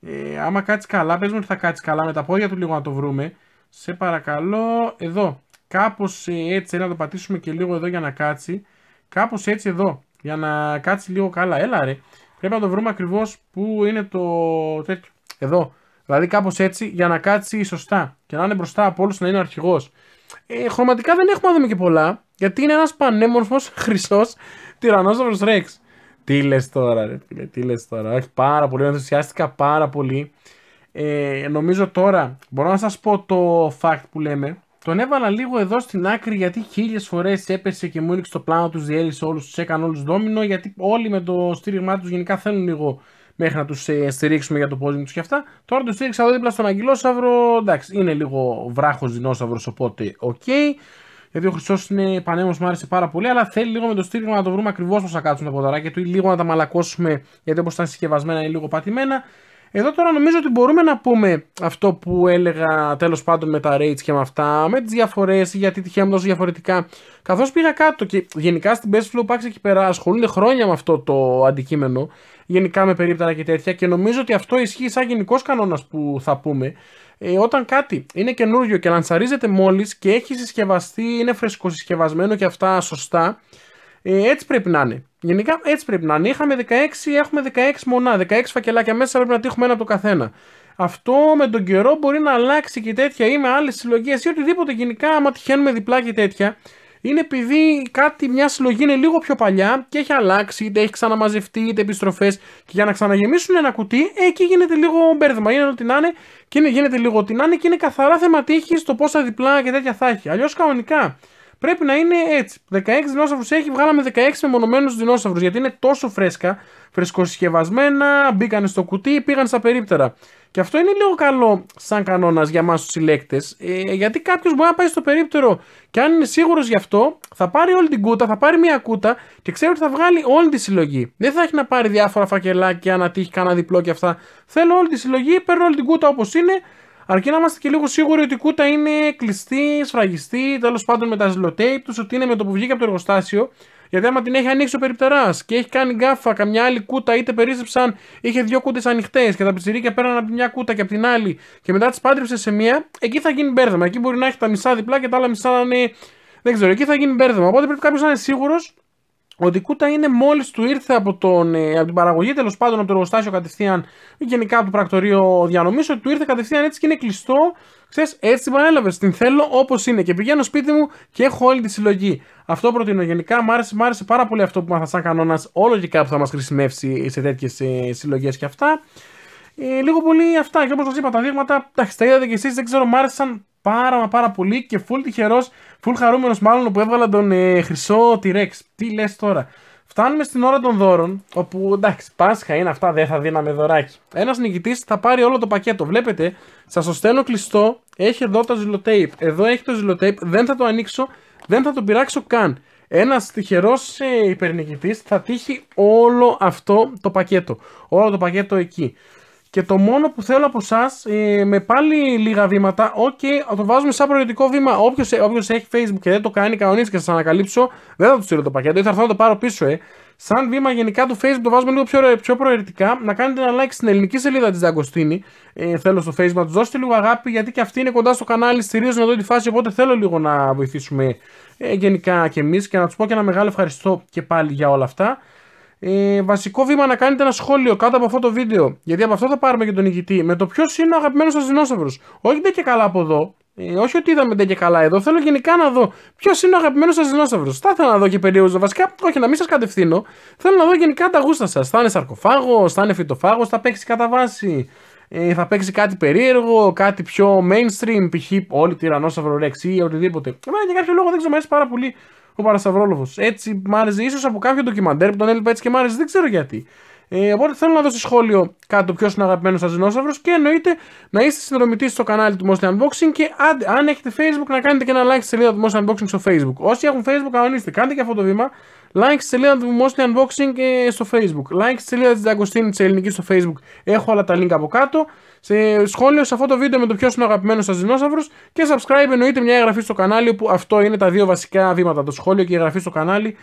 A: Ε, άμα κάτσεις καλά, παίζουμε ότι θα κάτσεις καλά με τα πόδια του λίγο να το βρούμε. Σε παρακαλώ, εδώ. Κάπως ε, έτσι, να το πατήσουμε και λίγο εδώ για να κάτσει. Κάπως έτσι εδώ, για να κάτσει λίγο καλά. Έλα, ρε. Πρέπει να το βρούμε ακριβώς που είναι το τέτοιο. Εδώ. Δηλαδή κάπως έτσι για να κάτσει σωστά και να είναι μπροστά από όλους να είναι ο αρχηγός. Ε, χρωματικά δεν έχουμε να δούμε και πολλά. Γιατί είναι ένας πανέμορφος χρυσός τυρανόσαυρο Ρεξ. Τι λες τώρα, ρε φίλε, τι λες τώρα. Όχι, πάρα πολύ, ενθουσιάστηκα πάρα πολύ. Ε, νομίζω τώρα μπορώ να σας πω το fact που λέμε. Τον έβαλα λίγο εδώ στην άκρη γιατί χίλιες φορές έπεσε και μου έριξε το πλάνο τους, διέλυσε όλους, τους έκανε όλους δόμινο. Γιατί όλοι με το στήριγμά τους γενικά θέλουν λίγο μέχρι να τους ε, στηρίξουμε για το πόδι τους και αυτά. Τώρα τους στήριξα εδώ δίπλα στον Αγγιλόσαυρο. Εντάξει, είναι λίγο βράχος δεινόσαυρος, οπότε οκ. Okay. Γιατί ο Χρυσό είναι πανέμο, μου άρεσε πάρα πολύ, αλλά θέλει λίγο με το στήριγμα να το βρούμε ακριβώς πώς θα κάτσουν τα ποδαράκια του ή λίγο να τα μαλακώσουμε γιατί όπως ήταν συσκευασμένα ή λίγο πατημένα. Εδώ τώρα νομίζω ότι μπορούμε να πούμε αυτό που έλεγα τέλος πάντων με τα rates και με αυτά, με τις διαφορές, γιατί τυχαία μου διαφορετικά. Καθώς πήγα κάτω και γενικά στην Best Flow Packs εκεί πέρα ασχολούνται χρόνια με αυτό το αντικείμενο, γενικά με περίπτερα και τέτοια και νομίζω ότι αυτό ισχύει σαν γενικός κανόνας που θα πούμε. Ε, όταν κάτι είναι καινούριο και λανσαρίζεται μόλις και έχει συσκευαστεί, είναι φρεσκοσυσκευασμένο και αυτά σωστά, ε, έτσι πρέπει να είναι. Γενικά έτσι πρέπει να είναι. Είχαμε 16, έχουμε 16 μονά, 16 φακελάκια μέσα πρέπει να τύχουμε ένα από το καθένα. Αυτό με τον καιρό μπορεί να αλλάξει και τέτοια ή με άλλες συλλογέ ή οτιδήποτε γενικά. Άμα τυχαίνουμε διπλά και τέτοια, είναι επειδή κάτι, μια συλλογή είναι λίγο πιο παλιά και έχει αλλάξει, είτε έχει ξαναμαζευτεί, είτε επιστροφές. Και για να ξαναγεμίσουν ένα κουτί, εκεί γίνεται λίγο μπέρδεμα. Είναι ό,τι να είναι και είναι, γίνεται λίγο ό,τι να είναι και είναι καθαρά θέμα τύχη το πόσα διπλά και τέτοια θα έχει. Αλλιώς κανονικά πρέπει να είναι έτσι. 16 δεινόσαυρους έχει, βγάλαμε 16 μεμονωμένους δεινόσαυρους γιατί είναι τόσο φρέσκα, φρεσκοσυσκευασμένα, μπήκαν στο κουτί, πήγαν στα περίπτερα. Και αυτό είναι λίγο καλό σαν κανόνας για εμάς τους συλλέκτες, ε, γιατί κάποιος μπορεί να πάει στο περίπτερο και αν είναι σίγουρος γι' αυτό, θα πάρει όλη την κούτα, θα πάρει μια κούτα και ξέρει ότι θα βγάλει όλη τη συλλογή. Δεν θα έχει να πάρει διάφορα φακελάκια, να τύχει κανένα διπλό και αυτά. Θέλω όλη τη συλλογή, παίρνω όλη την κούτα όπως είναι, Αρκεί να είμαστε και λίγο σίγουροι ότι η κούτα είναι κλειστή, σφραγιστή, τέλος πάντων με τα ζελοτέιπ τους, ότι είναι με το που βγήκε από το εργοστάσιο. Γιατί άμα την έχει ανοίξει ο περιπτεράς και έχει κάνει γκάφα, καμιά άλλη κούτα, είτε περίσσεψαν, είχε δύο κούτες ανοιχτές και τα πιτσιρίκια πέραν από μια κούτα και από την άλλη και μετά τις πάντρεψε σε μία, εκεί θα γίνει μπέρδεμα. Εκεί μπορεί να έχει τα μισά διπλά και τα άλλα μισά να είναι. Δεν ξέρω, εκεί θα γίνει μπέρδεμα. Οπότε πρέπει κάποιος να είναι σίγουρος ο Δικούτα είναι μόλις του ήρθε από, τον, ε, από την παραγωγή, τέλος πάντων από το εργοστάσιο κατευθείαν, γενικά από το πρακτορείο διανομής, ότι του ήρθε κατευθείαν έτσι και είναι κλειστό. Ξέρεις, έτσι την παρέλαβες. Την θέλω όπως είναι και πηγαίνω σπίτι μου και έχω όλη τη συλλογή. Αυτό προτείνω γενικά. Μ' άρεσε, άρεσε πάρα πολύ αυτό που μάθα σαν κανόνας, όλο και κάπου θα μας χρησιμεύσει σε τέτοιες συλλογές και αυτά. Ε, λίγο πολύ αυτά. Και όπως σας είπα, τα δείγματα, τα είδατε κι εσείς, δεν ξέρω, μ' άρεσαν πάρα, πάρα πολύ και full τυχερός Φουλ χαρούμενος μάλλον που έβγαλα τον ε, χρυσό T-Rex. Τι λες τώρα. Φτάνουμε στην ώρα των δώρων, όπου εντάξει, Πάσχα είναι αυτά, δεν θα δίναμε δωράκι. Ένας νικητής θα πάρει όλο το πακέτο. Βλέπετε, σας το στέλνω κλειστό. Έχει εδώ το ζυλοτέιπ. Εδώ έχει το ζυλοτέιπ. Δεν θα το ανοίξω, δεν θα το πειράξω καν. Ένας τυχερός ε, υπερνικητής θα τύχει όλο αυτό το πακέτο. Όλο το πακέτο εκεί. Και το μόνο που θέλω από εσά, με πάλι λίγα βήματα, OK, το βάζουμε σαν προαιρετικό βήμα. Όποιος ε, έχει Facebook και δεν το κάνει, κανονίζει και σας ανακαλύψω, δεν θα του στείλω το πακέτο, ή θα έρθω να το πάρω πίσω, ε. Σαν βήμα γενικά του Facebook το βάζουμε λίγο πιο, πιο προαιρετικά. Να κάνετε ένα like στην ελληνική σελίδα της Δαγκοστίνη. Ε, θέλω στο Facebook να τους δώσετε λίγο αγάπη, γιατί και αυτή είναι κοντά στο κανάλι, στηρίζουν εδώ τη φάση. Οπότε θέλω λίγο να βοηθήσουμε ε, γενικά κι εμείς και να τους πω και ένα μεγάλο ευχαριστώ και πάλι για όλα αυτά ε, βασικό βήμα να κάνετε ένα σχόλιο κάτω από αυτό το βίντεο. Γιατί από αυτό θα πάρουμε και τον ηγητή. Με το ποιος είναι ο αγαπημένος σας δεινόσαυρος. Όχι δεν και καλά από εδώ. Ε, όχι ότι είδαμε δεν και καλά εδώ. Θέλω γενικά να δω ποιος είναι ο αγαπημένος σας δεινόσαυρος. Θα ήθελα να δω και περίοδο. Βασικά, όχι να μην σας κατευθύνω. Θέλω να δω γενικά τα γούστα σας. Θα είναι σαρκοφάγος, θα είναι φυτοφάγος, θα παίξει κατά βάση. Ε, θα παίξει κάτι περίεργο, κάτι πιο mainstream. Π.χ. όλη τυρανόσαυρο ρεξ ή οτιδήποτε. Εμένα για κάποιο λόγο δεν ξέρω, πάρα πολύ ο Παρασταυρόλοφο. Έτσι μ' άρεσε ίσως από κάποιο ντοκιμαντέρ που τον έλειπα έτσι και μ' άρεσε, δεν ξέρω γιατί. Ε, οπότε θέλω να δώσω σχόλιο κάτω ποιος είναι ο αγαπημένο σα δεινόσαυρος και εννοείται να είστε συνδρομητής στο κανάλι του Mostly Unboxing και αν, έχετε Facebook να κάνετε και ένα like στη σελίδα του Mostly Unboxing στο Facebook. Όσοι έχουν Facebook, κανονίστε, κάντε και αυτό το βήμα. Like στη σελίδα του Mostly Unboxing ε, στο Facebook. Like στη σελίδα της Δαγκοστίνη της Ελληνικής στο Facebook. Έχω όλα τα link από κάτω σε σχόλιο σε αυτό το βίντεο με το ποιος είναι ο αγαπημένος σας δεινόσαυρος και subscribe εννοείται μια εγγραφή στο κανάλι που αυτό είναι τα δύο βασικά βήματα. Το σχόλιο και η εγγραφή στο κανάλι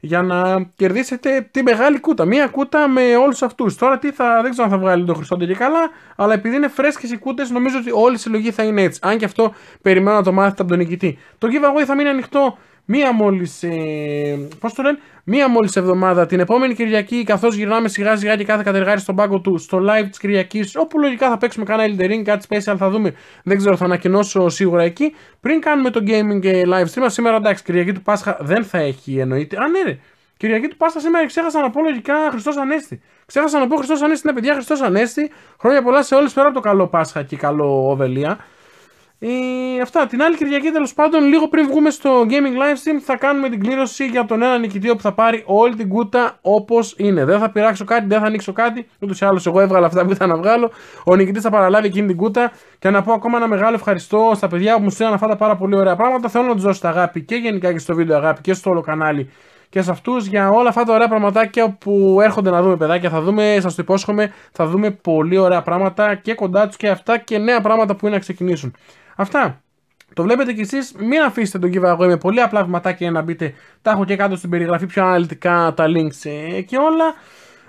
A: για να κερδίσετε τη μεγάλη κούτα. Μία κούτα με όλους αυτούς. Τώρα τι θα, δεν ξέρω αν θα βγάλει τον χρυσό και καλά, αλλά επειδή είναι φρέσκες οι κούτες, νομίζω ότι όλη η συλλογή θα είναι έτσι. Αν και αυτό περιμένω να το μάθετε από τον νικητή. Το giveaway θα μείνει ανοιχτό μία μόλις. Ε, μία μόλις εβδομάδα την επόμενη Κυριακή, καθώς γυρνάμε σιγά σιγά και κάθε κατεργάρι στον πάγκο του στο live της Κυριακής, όπου λογικά θα παίξουμε κανένα Elden Ring, κάτι special θα δούμε. Δεν ξέρω, θα ανακοινώσω σίγουρα εκεί. Πριν κάνουμε το gaming ε, live stream, σήμερα εντάξει, Κυριακή του Πάσχα δεν θα έχει εννοείται. Α, ναι, ρε. Κυριακή του Πάσχα σήμερα ξέχασα να πω λογικά Χριστός Ανέστη. Ξέχασα να πω Χριστός Ανέστη, ναι, παιδιά, Χριστός Ανέστη. Χρόνια πολλά σε όλε πέρα από το καλό Πάσχα και καλό Οβελία. Ε, αυτά. Την άλλη Κυριακή τέλος πάντων, λίγο πριν βγούμε στο gaming live stream, θα κάνουμε την κλήρωση για τον ένα νικητή που θα πάρει όλη την κούτα όπως είναι. Δεν θα πειράξω κάτι, δεν θα ανοίξω κάτι. Ούτως ή άλλως, εγώ έβγαλα αυτά που ήθελα να βγάλω. Ο νικητής θα παραλάβει εκείνη την κούτα. Και να πω ακόμα ένα μεγάλο ευχαριστώ στα παιδιά που μου στείλαν αυτά τα πάρα πολύ ωραία πράγματα. Θέλω να τους δώσω τα αγάπη και γενικά και στο βίντεο αγάπη και στο όλο κανάλι και σε αυτούς για όλα αυτά τα ωραία πραγματάκια που έρχονται να δούμε, παιδάκια. Θα δούμε, σας το υπόσχομαι, θα δούμε πολύ ωραία πράγματα και κοντά τους και αυτά και νέα πράγματα που είναι να ξεκινήσουν. Αυτά. Το βλέπετε κι εσείς, μην αφήσετε τον giveaway με πολύ απλά βηματάκια να μπείτε. Τα έχω και κάτω στην περιγραφή πιο αναλυτικά τα links ε, και όλα.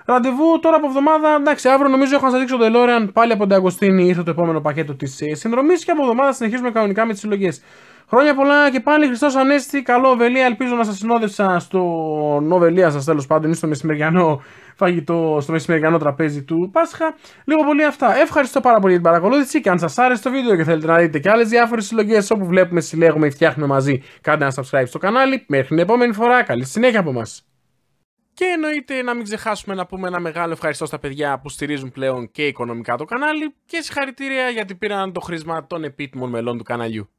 A: Ραντεβού τώρα από εβδομάδα. Εντάξει, αύριο νομίζω έχω να σας δείξω το DeLorean πάλι από τον Αγκοστίνη. Ήρθε το επόμενο πακέτο της ε, συνδρομής και από εβδομάδα συνεχίζουμε κανονικά με τις συλλογές. Χρόνια πολλά και πάλι Χριστός Ανέστη. Καλό βελία. Ελπίζω να σας συνόδευσα στο νοβελία σας τέλος πάντων ή στο μεσημεριανό φαγητό, στο μεσημεριανό τραπέζι του Πάσχα. Λίγο πολύ αυτά. Ευχαριστώ πάρα πολύ για την παρακολούθηση και αν σας άρεσε το βίντεο και θέλετε να δείτε και άλλες διάφορες συλλογές όπου βλέπουμε, συλλέγουμε ή φτιάχνουμε μαζί, κάντε ένα subscribe στο κανάλι. Μέχρι την επόμενη φορά. Καλή συνέχεια από μας. Και εννοείται να μην ξεχάσουμε να πούμε ένα μεγάλο ευχαριστώ στα παιδιά που στηρίζουν πλέον και οικονομικά το κανάλι και συγχαρητήρια γιατί πήραν το χρήσμα των επίτιμων μελών του καναλιού.